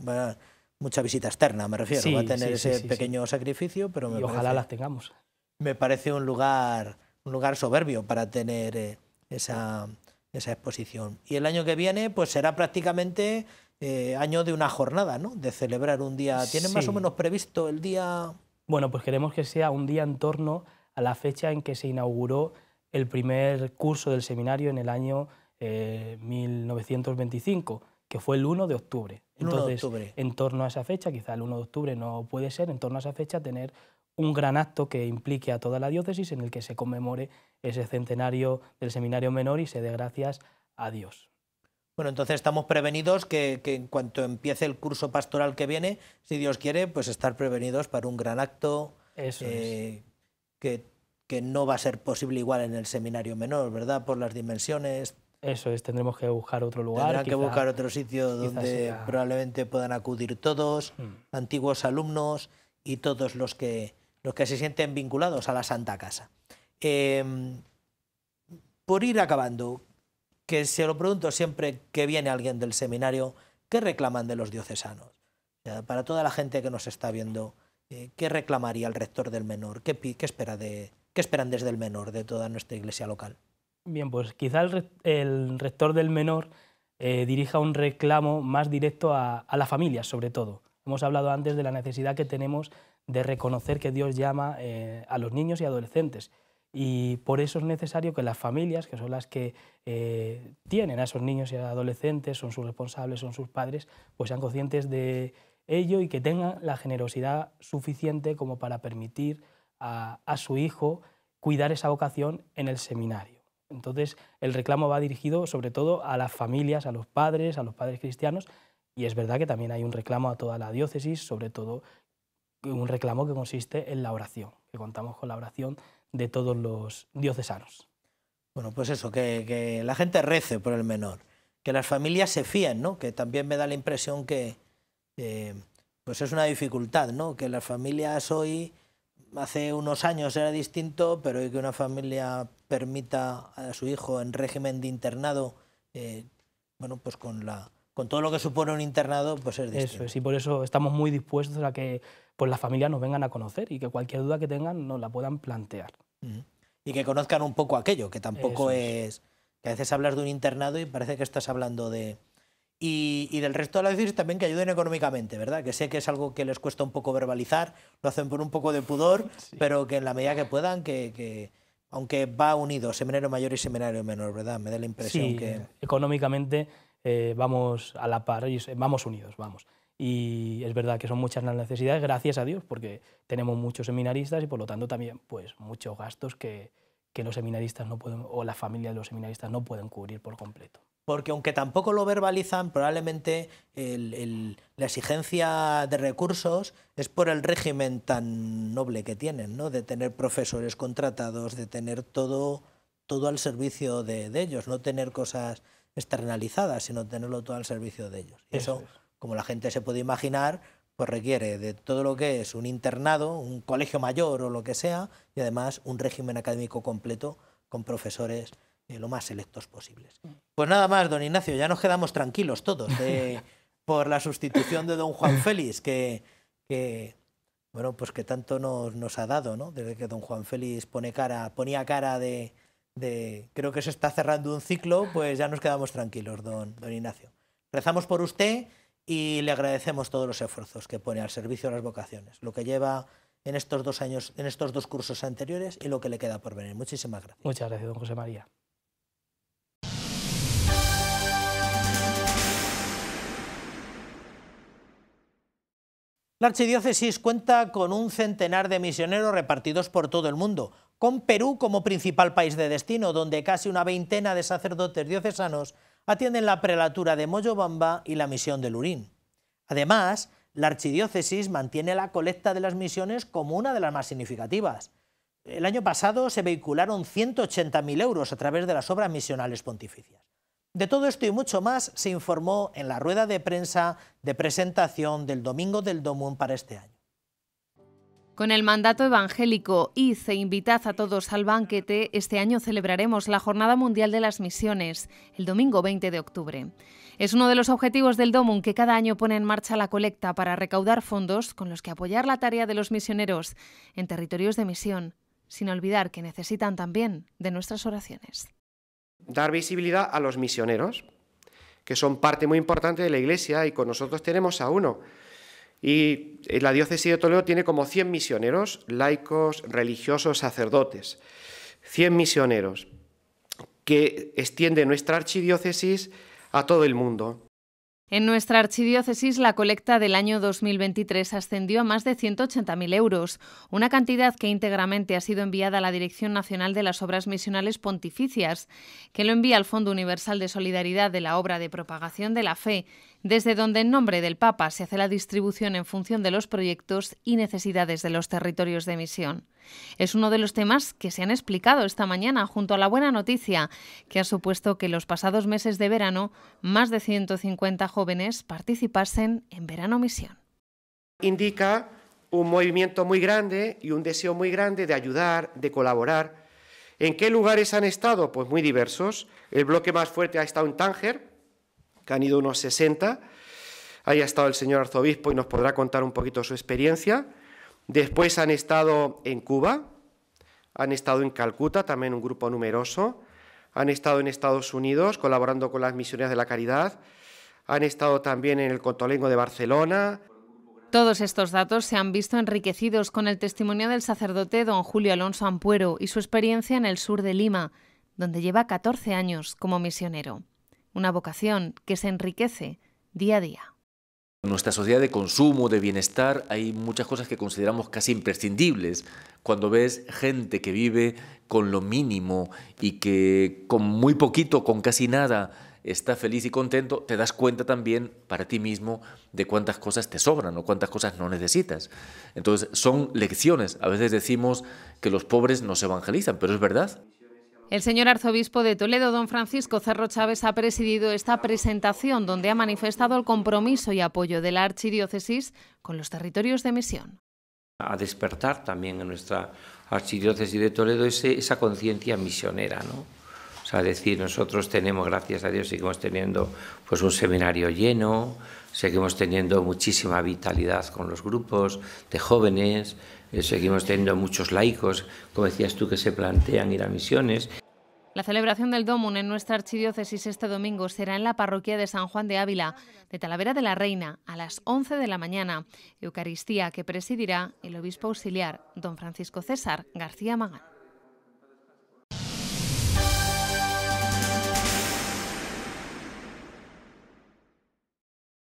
mucha visita externa, me refiero. va a tener ese pequeño sacrificio, pero me y ojalá las tengamos. Me parece un lugar, un lugar soberbio para tener eh, esa, esa exposición. Y el año que viene, pues será prácticamente eh, año de una jornada, ¿no? De celebrar un día. ¿Tienen más o menos previsto el día? Bueno, pues queremos que sea un día en torno a la fecha en que se inauguró el primer curso del seminario en el año 1925, eh, que fue el 1 de octubre. Entonces, en torno a esa fecha, quizá el 1 de octubre no puede ser, en torno a esa fecha tener un gran acto que implique a toda la diócesis en el que se conmemore ese centenario del seminario menor y se dé gracias a Dios. Bueno, entonces estamos prevenidos que, en cuanto empiece el curso pastoral que viene, si Dios quiere, pues estar prevenidos para un gran acto. Eso eh, que, no va a ser posible igual en el seminario menor, ¿verdad? Por las dimensiones. Eso es, tendremos que buscar otro lugar. Tendrán que buscar otro sitio donde probablemente puedan acudir todos, mm. antiguos alumnos y todos los que, los que se sienten vinculados a la Santa Casa. Em, por ir acabando, que se lo pregunto siempre que viene alguien del seminario, ¿qué reclaman de los diocesanos? para toda la gente que nos está viendo, eh, ¿qué reclamaría el rector del menor? ¿Qué, espera de, qué esperan desde el menor de toda nuestra iglesia local? Bien, pues quizá el, rector del menor eh, dirija un reclamo más directo a, las la familia, sobre todo. Hemos hablado antes de la necesidad que tenemos de reconocer que Dios llama eh, a los niños y adolescentes. Y por eso es necesario que las familias, que son las que tienen a esos niños y adolescentes, son sus responsables, son sus padres, pues sean conscientes de ello y que tengan la generosidad suficiente como para permitir a, su hijo cuidar esa vocación en el seminario. Entonces, el reclamo va dirigido sobre todo a las familias, a los padres, a los padres cristianos, y es verdad que también hay un reclamo a toda la diócesis, sobre todo un reclamo que consiste en la oración, que contamos con la oración de todos los diocesanos. Bueno, pues eso, que, la gente rece por el menor, que las familias se fíen, ¿no? que también me da la impresión que, eh, pues es una dificultad, ¿no? Que las familias hoy, hace unos años era distinto, pero hoy que una familia permita a su hijo en régimen de internado, eh, bueno, pues con la con todo lo que supone un internado, pues es distinto. Eso es, y por eso estamos muy dispuestos a que pues, las familias nos vengan a conocer y que cualquier duda que tengan nos la puedan plantear. Y que conozcan un poco aquello, que tampoco es. es... Que a veces hablas de un internado y parece que estás hablando de, y, del resto de las decisiones también que ayuden económicamente, ¿verdad? Que sé que es algo que les cuesta un poco verbalizar, lo hacen por un poco de pudor, pero que en la medida que puedan, que, aunque va unido, seminario mayor y seminario menor, ¿verdad? Me da la impresión sí, que... Económicamente eh, vamos a la par, vamos unidos, vamos. Y es verdad que son muchas las necesidades, gracias a Dios, porque tenemos muchos seminaristas y por lo tanto también pues, muchos gastos que, que los seminaristas no pueden, o la familia de los seminaristas no pueden cubrir por completo porque aunque tampoco lo verbalizan, probablemente la exigencia de recursos es por el régimen tan noble que tienen, ¿no? de tener profesores contratados, de tener todo, todo al servicio de, ellos, no tener cosas externalizadas, sino tenerlo todo al servicio de ellos. Eso, Eso como la gente se puede imaginar, pues requiere de todo lo que es un internado, un colegio mayor o lo que sea, y además un régimen académico completo con profesores lo más selectos posibles. Mm. Pues nada más, don Ignacio, ya nos quedamos tranquilos todos por la sustitución de don Juan Félix, que, bueno, pues que tanto nos, ha dado, ¿no? Desde que don Juan Félix pone cara, ponía cara de, de, creo que se está cerrando un ciclo, pues ya nos quedamos tranquilos, don, don Ignacio. Rezamos por usted y le agradecemos todos los esfuerzos que pone al servicio de las vocaciones, lo que lleva en estos dos años, en estos dos cursos anteriores y lo que le queda por venir. Muchísimas gracias. Muchas gracias, don José María. La archidiócesis cuenta con un centenar de misioneros repartidos por todo el mundo, con Perú como principal país de destino, donde casi una veintena de sacerdotes diocesanos atienden la prelatura de Moyobamba y la misión de Lurín. Además, la archidiócesis mantiene la colecta de las misiones como una de las más significativas. El año pasado se vehicularon 180.000 euros a través de las obras misionales pontificias. De todo esto y mucho más se informó en la rueda de prensa de presentación del Domingo del Domún para este año. Con el mandato evangélico Id e invitad a todos al banquete, este año celebraremos la Jornada Mundial de las Misiones, el domingo 20 de octubre. Es uno de los objetivos del DOMUN que cada año pone en marcha la colecta para recaudar fondos con los que apoyar la tarea de los misioneros en territorios de misión, sin olvidar que necesitan también de nuestras oraciones dar visibilidad a los misioneros, que son parte muy importante de la Iglesia y con nosotros tenemos a uno. Y eh, la diócesis de Toledo tiene como 100 misioneros, laicos, religiosos, sacerdotes. 100 misioneros que extiende nuestra archidiócesis a todo el mundo. En nuestra archidiócesis, la colecta del año 2023 ascendió a más de 180.000 euros, una cantidad que íntegramente ha sido enviada a la Dirección Nacional de las Obras Misionales Pontificias, que lo envía al Fondo Universal de Solidaridad de la Obra de Propagación de la Fe desde donde en nombre del Papa se hace la distribución en función de los proyectos y necesidades de los territorios de misión. Es uno de los temas que se han explicado esta mañana junto a la buena noticia que ha supuesto que los pasados meses de verano más de 150 jóvenes participasen en Verano Misión. Indica un movimiento muy grande y un deseo muy grande de ayudar, de colaborar. ¿En qué lugares han estado? Pues muy diversos. El bloque más fuerte ha estado en Tánger, que han ido unos 60. Ahí ha estado el señor arzobispo y nos podrá contar un poquito su experiencia. Después han estado en Cuba, han estado en Calcuta, también un grupo numeroso, han estado en Estados Unidos colaborando con las misiones de la caridad, han estado también en el Contolengo de Barcelona. Todos estos datos se han visto enriquecidos con el testimonio del sacerdote don Julio Alonso Ampuero y su experiencia en el sur de Lima, donde lleva 14 años como misionero una vocación que se enriquece día a día. En nuestra sociedad de consumo, de bienestar, hay muchas cosas que consideramos casi imprescindibles. Cuando ves gente que vive con lo mínimo y que con muy poquito, con casi nada, está feliz y contento, te das cuenta también para ti mismo de cuántas cosas te sobran o cuántas cosas no necesitas. Entonces son lecciones. A veces decimos que los pobres nos evangelizan, pero es verdad. El señor arzobispo de Toledo, don Francisco Cerro Chávez, ha presidido esta presentación donde ha manifestado el compromiso y apoyo de la archidiócesis con los territorios de misión. A despertar también en nuestra archidiócesis de Toledo esa conciencia misionera, ¿no? O sea, decir, nosotros tenemos, gracias a Dios, seguimos teniendo pues un seminario lleno, seguimos teniendo muchísima vitalidad con los grupos de jóvenes, eh, seguimos teniendo muchos laicos, como decías tú, que se plantean ir a misiones. La celebración del Domun en nuestra archidiócesis este domingo será en la parroquia de San Juan de Ávila, de Talavera de la Reina, a las 11 de la mañana. Eucaristía que presidirá el obispo auxiliar, don Francisco César García Magán.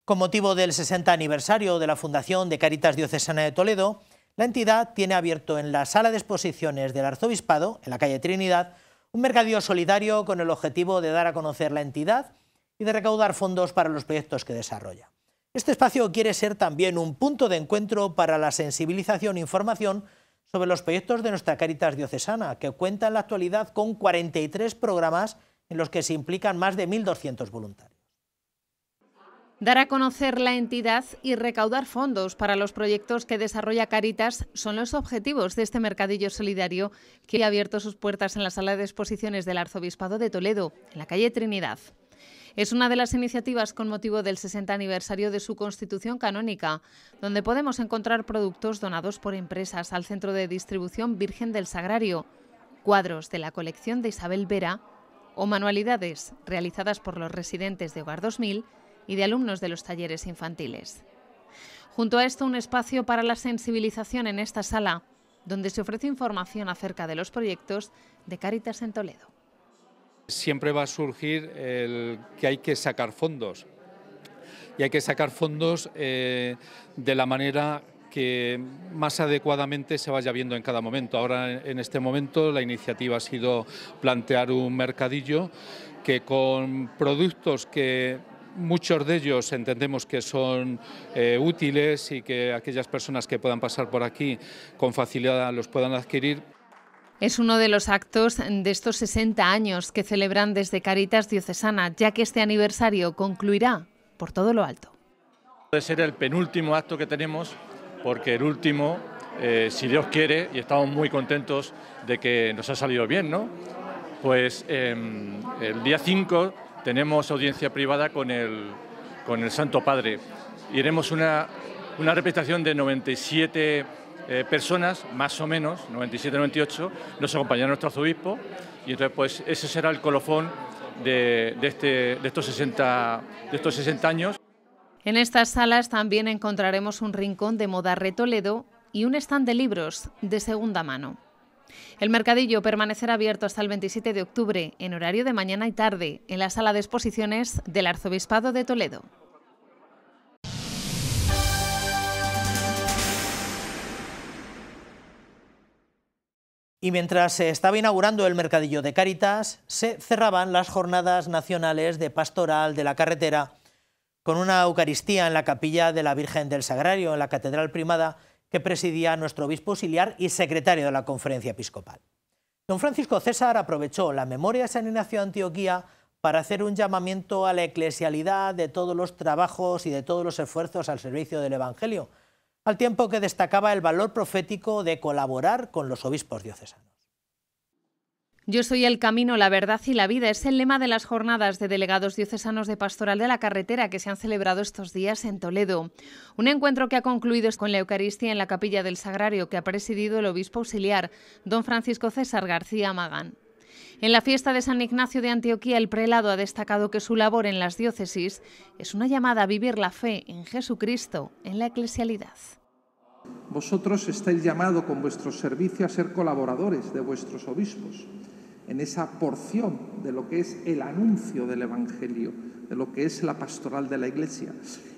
Con motivo del 60 aniversario de la Fundación de Caritas Diocesana de Toledo, la entidad tiene abierto en la sala de exposiciones del arzobispado, en la calle Trinidad, un mercadillo solidario con el objetivo de dar a conocer la entidad y de recaudar fondos para los proyectos que desarrolla. Este espacio quiere ser también un punto de encuentro para la sensibilización e información sobre los proyectos de nuestra Caritas Diocesana, que cuenta en la actualidad con 43 programas en los que se implican más de 1.200 voluntarios. Dar a conocer la entidad y recaudar fondos para los proyectos que desarrolla Caritas son los objetivos de este mercadillo solidario que ha abierto sus puertas en la sala de exposiciones del Arzobispado de Toledo, en la calle Trinidad. Es una de las iniciativas con motivo del 60 aniversario de su constitución canónica, donde podemos encontrar productos donados por empresas al Centro de Distribución Virgen del Sagrario, cuadros de la colección de Isabel Vera o manualidades realizadas por los residentes de Hogar 2000 y de alumnos de los talleres infantiles. Junto a esto, un espacio para la sensibilización en esta sala, donde se ofrece información acerca de los proyectos de Caritas en Toledo. Siempre va a surgir el que hay que sacar fondos y hay que sacar fondos eh, de la manera que más adecuadamente se vaya viendo en cada momento. Ahora, en este momento, la iniciativa ha sido plantear un mercadillo que con productos que Muchos de ellos entendemos que son eh, útiles y que aquellas personas que puedan pasar por aquí con facilidad los puedan adquirir. Es uno de los actos de estos 60 años que celebran desde Caritas Diocesana, ya que este aniversario concluirá por todo lo alto. Puede ser el penúltimo acto que tenemos, porque el último, eh, si Dios quiere, y estamos muy contentos de que nos ha salido bien, ¿no? Pues em, el día 5 tenemos audiencia privada con el, Santo Padre y haremos una, representación de 97 eh, personas, más o menos, 97-98, nos acompañará nuestro arzobispo y entonces pues ese será el colofón de, este, estos, 60, años. En estas salas también encontraremos un rincón de moda toledo y un stand de libros de segunda mano. El mercadillo permanecerá abierto hasta el 27 de octubre, en horario de mañana y tarde, en la sala de exposiciones del Arzobispado de Toledo. Y mientras se estaba inaugurando el mercadillo de caritas, se cerraban las jornadas nacionales de pastoral de la carretera con una Eucaristía en la capilla de la Virgen del Sagrario, en la Catedral Primada, que presidía nuestro obispo auxiliar y secretario de la conferencia episcopal. Don Francisco César aprovechó la memoria de San Ignacio de Antioquía para hacer un llamamiento a la eclesialidad de todos los trabajos y de todos los esfuerzos al servicio del Evangelio, al tiempo que destacaba el valor profético de colaborar con los obispos diocesanos. Yo soy el camino, la verdad y la vida es el lema de las jornadas de delegados diocesanos de Pastoral de la Carretera que se han celebrado estos días en Toledo. Un encuentro que ha concluido con la Eucaristía en la Capilla del Sagrario que ha presidido el obispo auxiliar, don Francisco César García Magán. En la fiesta de San Ignacio de Antioquía, el prelado ha destacado que su labor en las diócesis es una llamada a vivir la fe en Jesucristo en la eclesialidad. Vosotros estáis llamados con vuestro servicio a ser colaboradores de vuestros obispos en esa porción de lo que es el anuncio del Evangelio, de lo que es la pastoral de la Iglesia.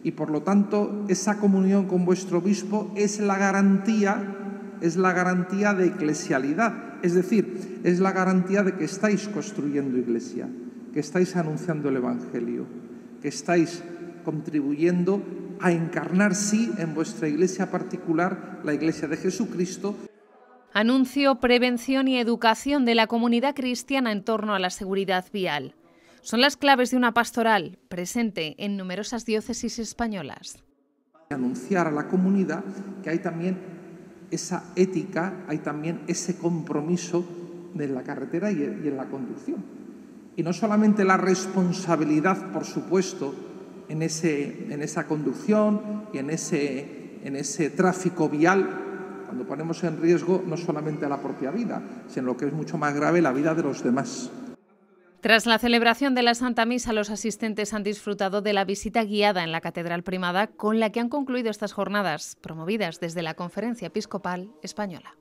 Y por lo tanto, esa comunión con vuestro obispo es la garantía, es la garantía de eclesialidad, es decir, es la garantía de que estáis construyendo iglesia, que estáis anunciando el Evangelio, que estáis contribuyendo a encarnar, sí, en vuestra iglesia particular, la iglesia de Jesucristo, Anuncio, prevención y educación de la comunidad cristiana en torno a la seguridad vial. Son las claves de una pastoral presente en numerosas diócesis españolas. Anunciar a la comunidad que hay también esa ética, hay también ese compromiso en la carretera y en la conducción. Y no solamente la responsabilidad, por supuesto, en, ese, en esa conducción y en ese, en ese tráfico vial cuando ponemos en riesgo no solamente a la propia vida, sino lo que es mucho más grave, la vida de los demás. Tras la celebración de la Santa Misa, los asistentes han disfrutado de la visita guiada en la Catedral Primada, con la que han concluido estas jornadas, promovidas desde la Conferencia Episcopal Española.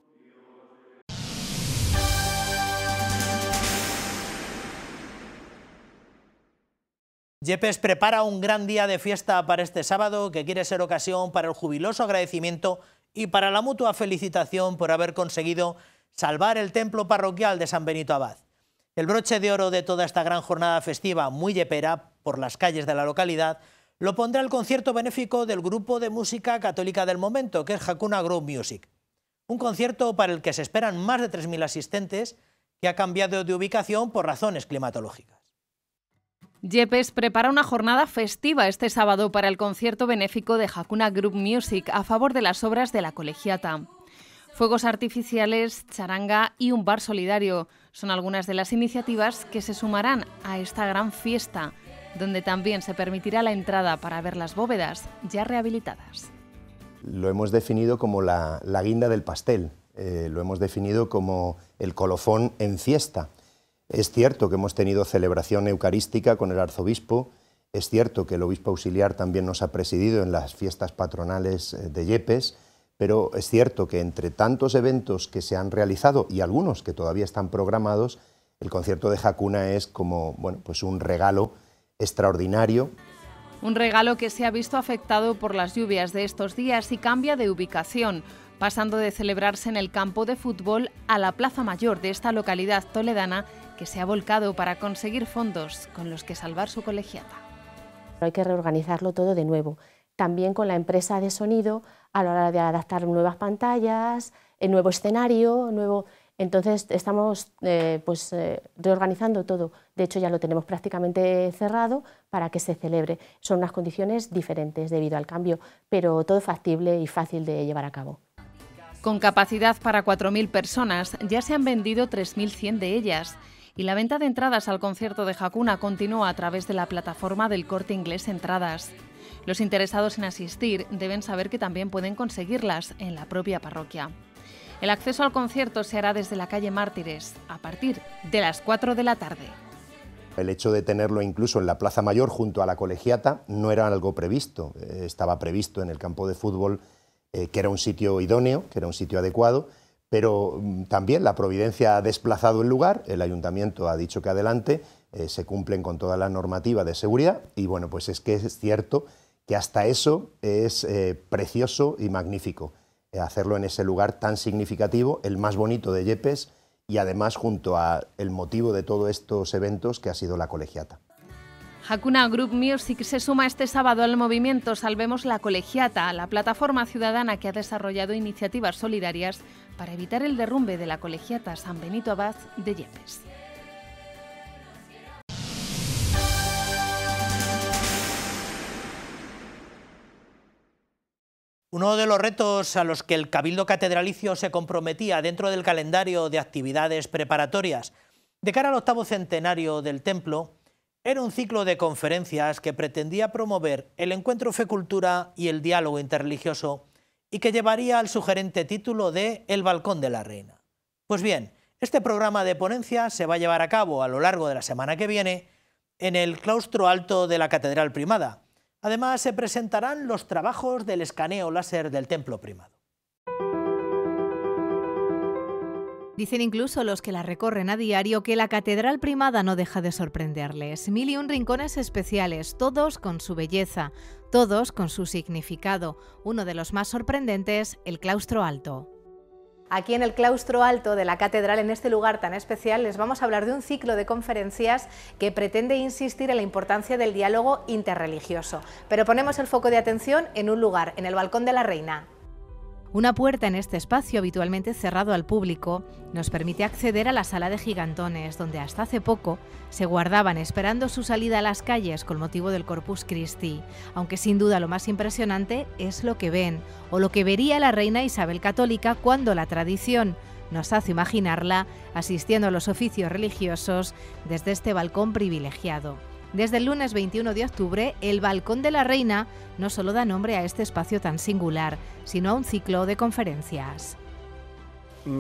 Yepes prepara un gran día de fiesta para este sábado que quiere ser ocasión para el jubiloso agradecimiento y para la mutua felicitación por haber conseguido salvar el templo parroquial de San Benito Abad. El broche de oro de toda esta gran jornada festiva muy yepera por las calles de la localidad lo pondrá el concierto benéfico del grupo de música católica del momento, que es Hakuna Grove Music. Un concierto para el que se esperan más de 3.000 asistentes, que ha cambiado de ubicación por razones climatológicas. Yepes prepara una jornada festiva este sábado para el concierto benéfico de Hakuna Group Music a favor de las obras de la colegiata. Fuegos artificiales, charanga y un bar solidario son algunas de las iniciativas que se sumarán a esta gran fiesta, donde también se permitirá la entrada para ver las bóvedas ya rehabilitadas. Lo hemos definido como la, guinda del pastel, eh, lo hemos definido como el colofón en fiesta es cierto que hemos tenido celebración eucarística con el arzobispo, es cierto que el obispo auxiliar también nos ha presidido en las fiestas patronales eh, de Yepes, pero es cierto que entre tantos eventos que se han realizado y algunos que todavía están programados, el concierto de Jacuna es como bueno, pues un regalo extraordinario. Un regalo que se ha visto afectado por las lluvias de estos días y cambia de ubicación, pasando de celebrarse en el campo de fútbol a la Plaza Mayor de esta localidad toledana que se ha volcado para conseguir fondos con los que salvar su colegiata. Hay que reorganizarlo todo de nuevo. También con la empresa de sonido a la hora de adaptar nuevas pantallas, el eh, nuevo escenario, nuevo... Entonces estamos eh, pues, eh, reorganizando todo. De hecho ya lo tenemos prácticamente cerrado para que se celebre. Son unas condiciones diferentes debido al cambio, pero todo factible y fácil de llevar a cabo. Con capacidad para 4.000 personas, ya se han vendido 3.100 de ellas y la venta de entradas al concierto de Hakuna continúa a través de la plataforma del Corte Inglés Entradas. Los interesados en asistir deben saber que también pueden conseguirlas en la propia parroquia. El acceso al concierto se hará desde la calle Mártires a partir de las 4 de la tarde. El hecho de tenerlo incluso en la Plaza Mayor junto a la colegiata no era algo previsto. Eh, estaba previsto en el campo de fútbol eh, que era un sitio idóneo, que era un sitio adecuado pero mm, también la Providencia ha desplazado el lugar, el ayuntamiento ha dicho que adelante, eh, se cumplen con toda la normativa de seguridad y bueno, pues es que es cierto que hasta eso es eh, precioso y magnífico, eh, hacerlo en ese lugar tan significativo, el más bonito de Yepes y además junto al motivo de todos estos eventos que ha sido la colegiata. Hakuna Group Music se suma este sábado al movimiento Salvemos la Colegiata, la plataforma ciudadana que ha desarrollado iniciativas solidarias para evitar el derrumbe de la colegiata San Benito Abad de Yepes. Uno de los retos a los que el Cabildo Catedralicio se comprometía dentro del calendario de actividades preparatorias de cara al octavo centenario del templo era un ciclo de conferencias que pretendía promover el encuentro fe-cultura y el diálogo interreligioso y que llevaría al sugerente título de El Balcón de la Reina. Pues bien, este programa de ponencias se va a llevar a cabo a lo largo de la semana que viene en el claustro alto de la Catedral Primada. Además, se presentarán los trabajos del escaneo láser del templo primado. Dicen incluso los que la recorren a diario que la Catedral Primada no deja de sorprenderles. Mil y un rincones especiales, todos con su belleza, todos con su significado, uno de los más sorprendentes, el claustro alto. Aquí en el claustro alto de la catedral, en este lugar tan especial, les vamos a hablar de un ciclo de conferencias que pretende insistir en la importancia del diálogo interreligioso. Pero ponemos el foco de atención en un lugar, en el Balcón de la Reina. Una puerta en este espacio, habitualmente cerrado al público, nos permite acceder a la sala de gigantones, donde hasta hace poco se guardaban esperando su salida a las calles con motivo del Corpus Christi, aunque sin duda lo más impresionante es lo que ven, o lo que vería la reina Isabel Católica cuando la tradición nos hace imaginarla asistiendo a los oficios religiosos desde este balcón privilegiado. Desde el lunes 21 de octubre, el Balcón de la Reina no solo da nombre a este espacio tan singular, sino a un ciclo de conferencias.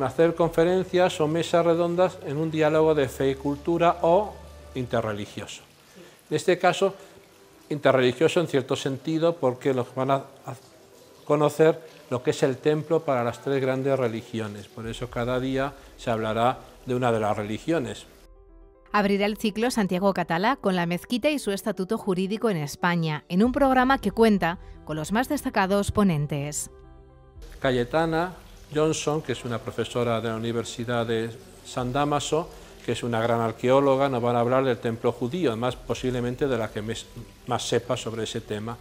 Hacer conferencias o mesas redondas en un diálogo de fe y cultura o interreligioso. En este caso, interreligioso en cierto sentido, porque los van a conocer lo que es el templo para las tres grandes religiones. Por eso cada día se hablará de una de las religiones. Abrirá el ciclo Santiago Catalá con la mezquita y su estatuto jurídico en España, en un programa que cuenta con los más destacados ponentes. Cayetana Johnson, que es una profesora de la Universidad de San Damaso, que es una gran arqueóloga, nos va a hablar del templo judío, además posiblemente de la que más sepa sobre ese tema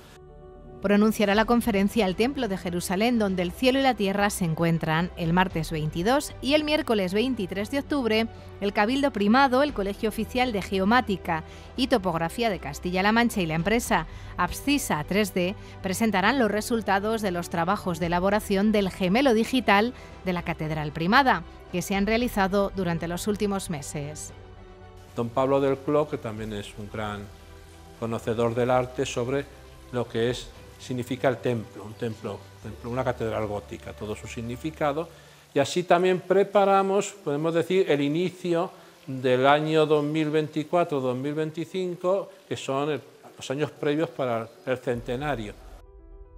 pronunciará la conferencia el Templo de Jerusalén, donde el cielo y la tierra se encuentran el martes 22 y el miércoles 23 de octubre el Cabildo Primado, el Colegio Oficial de Geomática y Topografía de Castilla-La Mancha y la empresa Abscisa 3D presentarán los resultados de los trabajos de elaboración del gemelo digital de la Catedral Primada que se han realizado durante los últimos meses. Don Pablo del Clo, que también es un gran conocedor del arte, sobre lo que es significa el templo, un templo, una catedral gótica, todo su significado. Y así también preparamos, podemos decir, el inicio del año 2024-2025, que son los años previos para el centenario.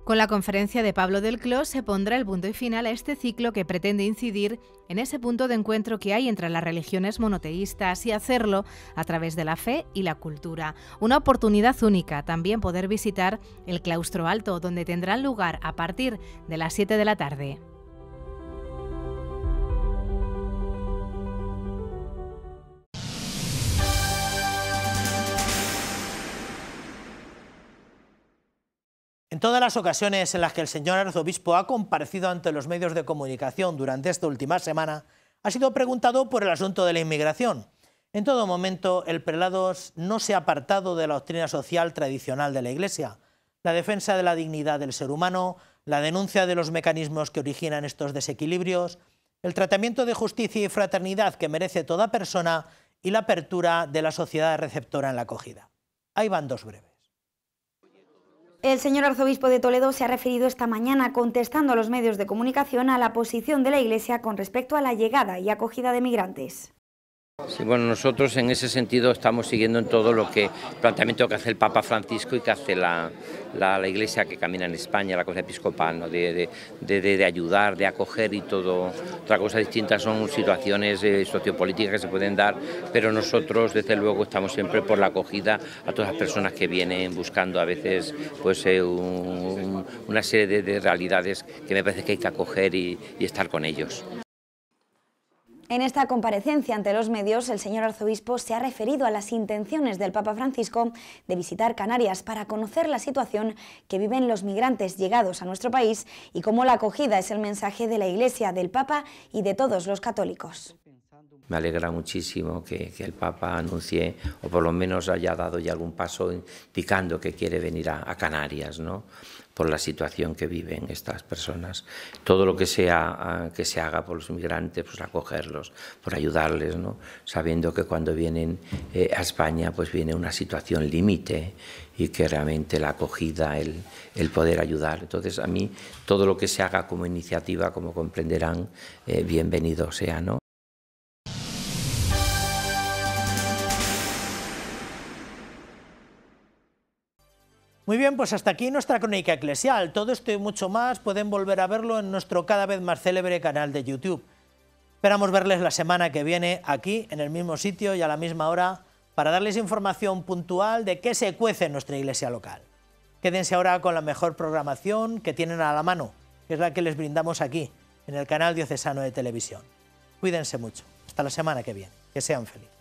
Con la conferencia de Pablo del Clos se pondrá el punto y final a este ciclo que pretende incidir en ese punto de encuentro que hay entre las religiones monoteístas y hacerlo a través de la fe y la cultura. Una oportunidad única también poder visitar el claustro alto donde tendrán lugar a partir de las 7 de la tarde. En todas las ocasiones en las que el señor arzobispo ha comparecido ante los medios de comunicación durante esta última semana, ha sido preguntado por el asunto de la inmigración. En todo momento, el prelado no se ha apartado de la doctrina social tradicional de la Iglesia, la defensa de la dignidad del ser humano, la denuncia de los mecanismos que originan estos desequilibrios, el tratamiento de justicia y fraternidad que merece toda persona y la apertura de la sociedad receptora en la acogida. Ahí van dos breves. El señor arzobispo de Toledo se ha referido esta mañana, contestando a los medios de comunicación, a la posición de la Iglesia con respecto a la llegada y acogida de migrantes. Sí, bueno, nosotros en ese sentido estamos siguiendo en todo lo que planteamiento que hace el Papa Francisco y que hace la, Iglesia que camina en España, la cosa episcopal, de, ayudar, de acoger y todo. Otra cosa distinta son situaciones eh, sociopolíticas que se pueden dar, pero nosotros desde luego estamos siempre por la acogida a todas las personas que vienen buscando a veces pues eh, una serie de, realidades que me parece que hay que acoger y estar con ellos. En esta comparecencia ante los medios, el señor arzobispo se ha referido a las intenciones del Papa Francisco de visitar Canarias para conocer la situación que viven los migrantes llegados a nuestro país y cómo la acogida es el mensaje de la Iglesia, del Papa y de todos los católicos me alegra muchísimo que, el Papa anuncie, o por lo menos haya dado ya algún paso indicando que quiere venir a, Canarias, ¿no? por la situación que viven estas personas. Todo lo que sea que se haga por los inmigrantes, pues acogerlos, por ayudarles, ¿no? sabiendo que cuando vienen eh, a España, pues viene una situación límite y que realmente la acogida, el, poder ayudar. Entonces, a mí, todo lo que se haga como iniciativa, como comprenderán, eh, bienvenido sea. ¿no? Muy bien, pues hasta aquí nuestra crónica eclesial. Todo esto y mucho más pueden volver a verlo en nuestro cada vez más célebre canal de YouTube. Esperamos verles la semana que viene aquí, en el mismo sitio y a la misma hora, para darles información puntual de qué se cuece en nuestra iglesia local. Quédense ahora con la mejor programación que tienen a la mano, que es la que les brindamos aquí, en el canal diocesano de televisión. Cuídense mucho. Hasta la semana que viene. Que sean felices.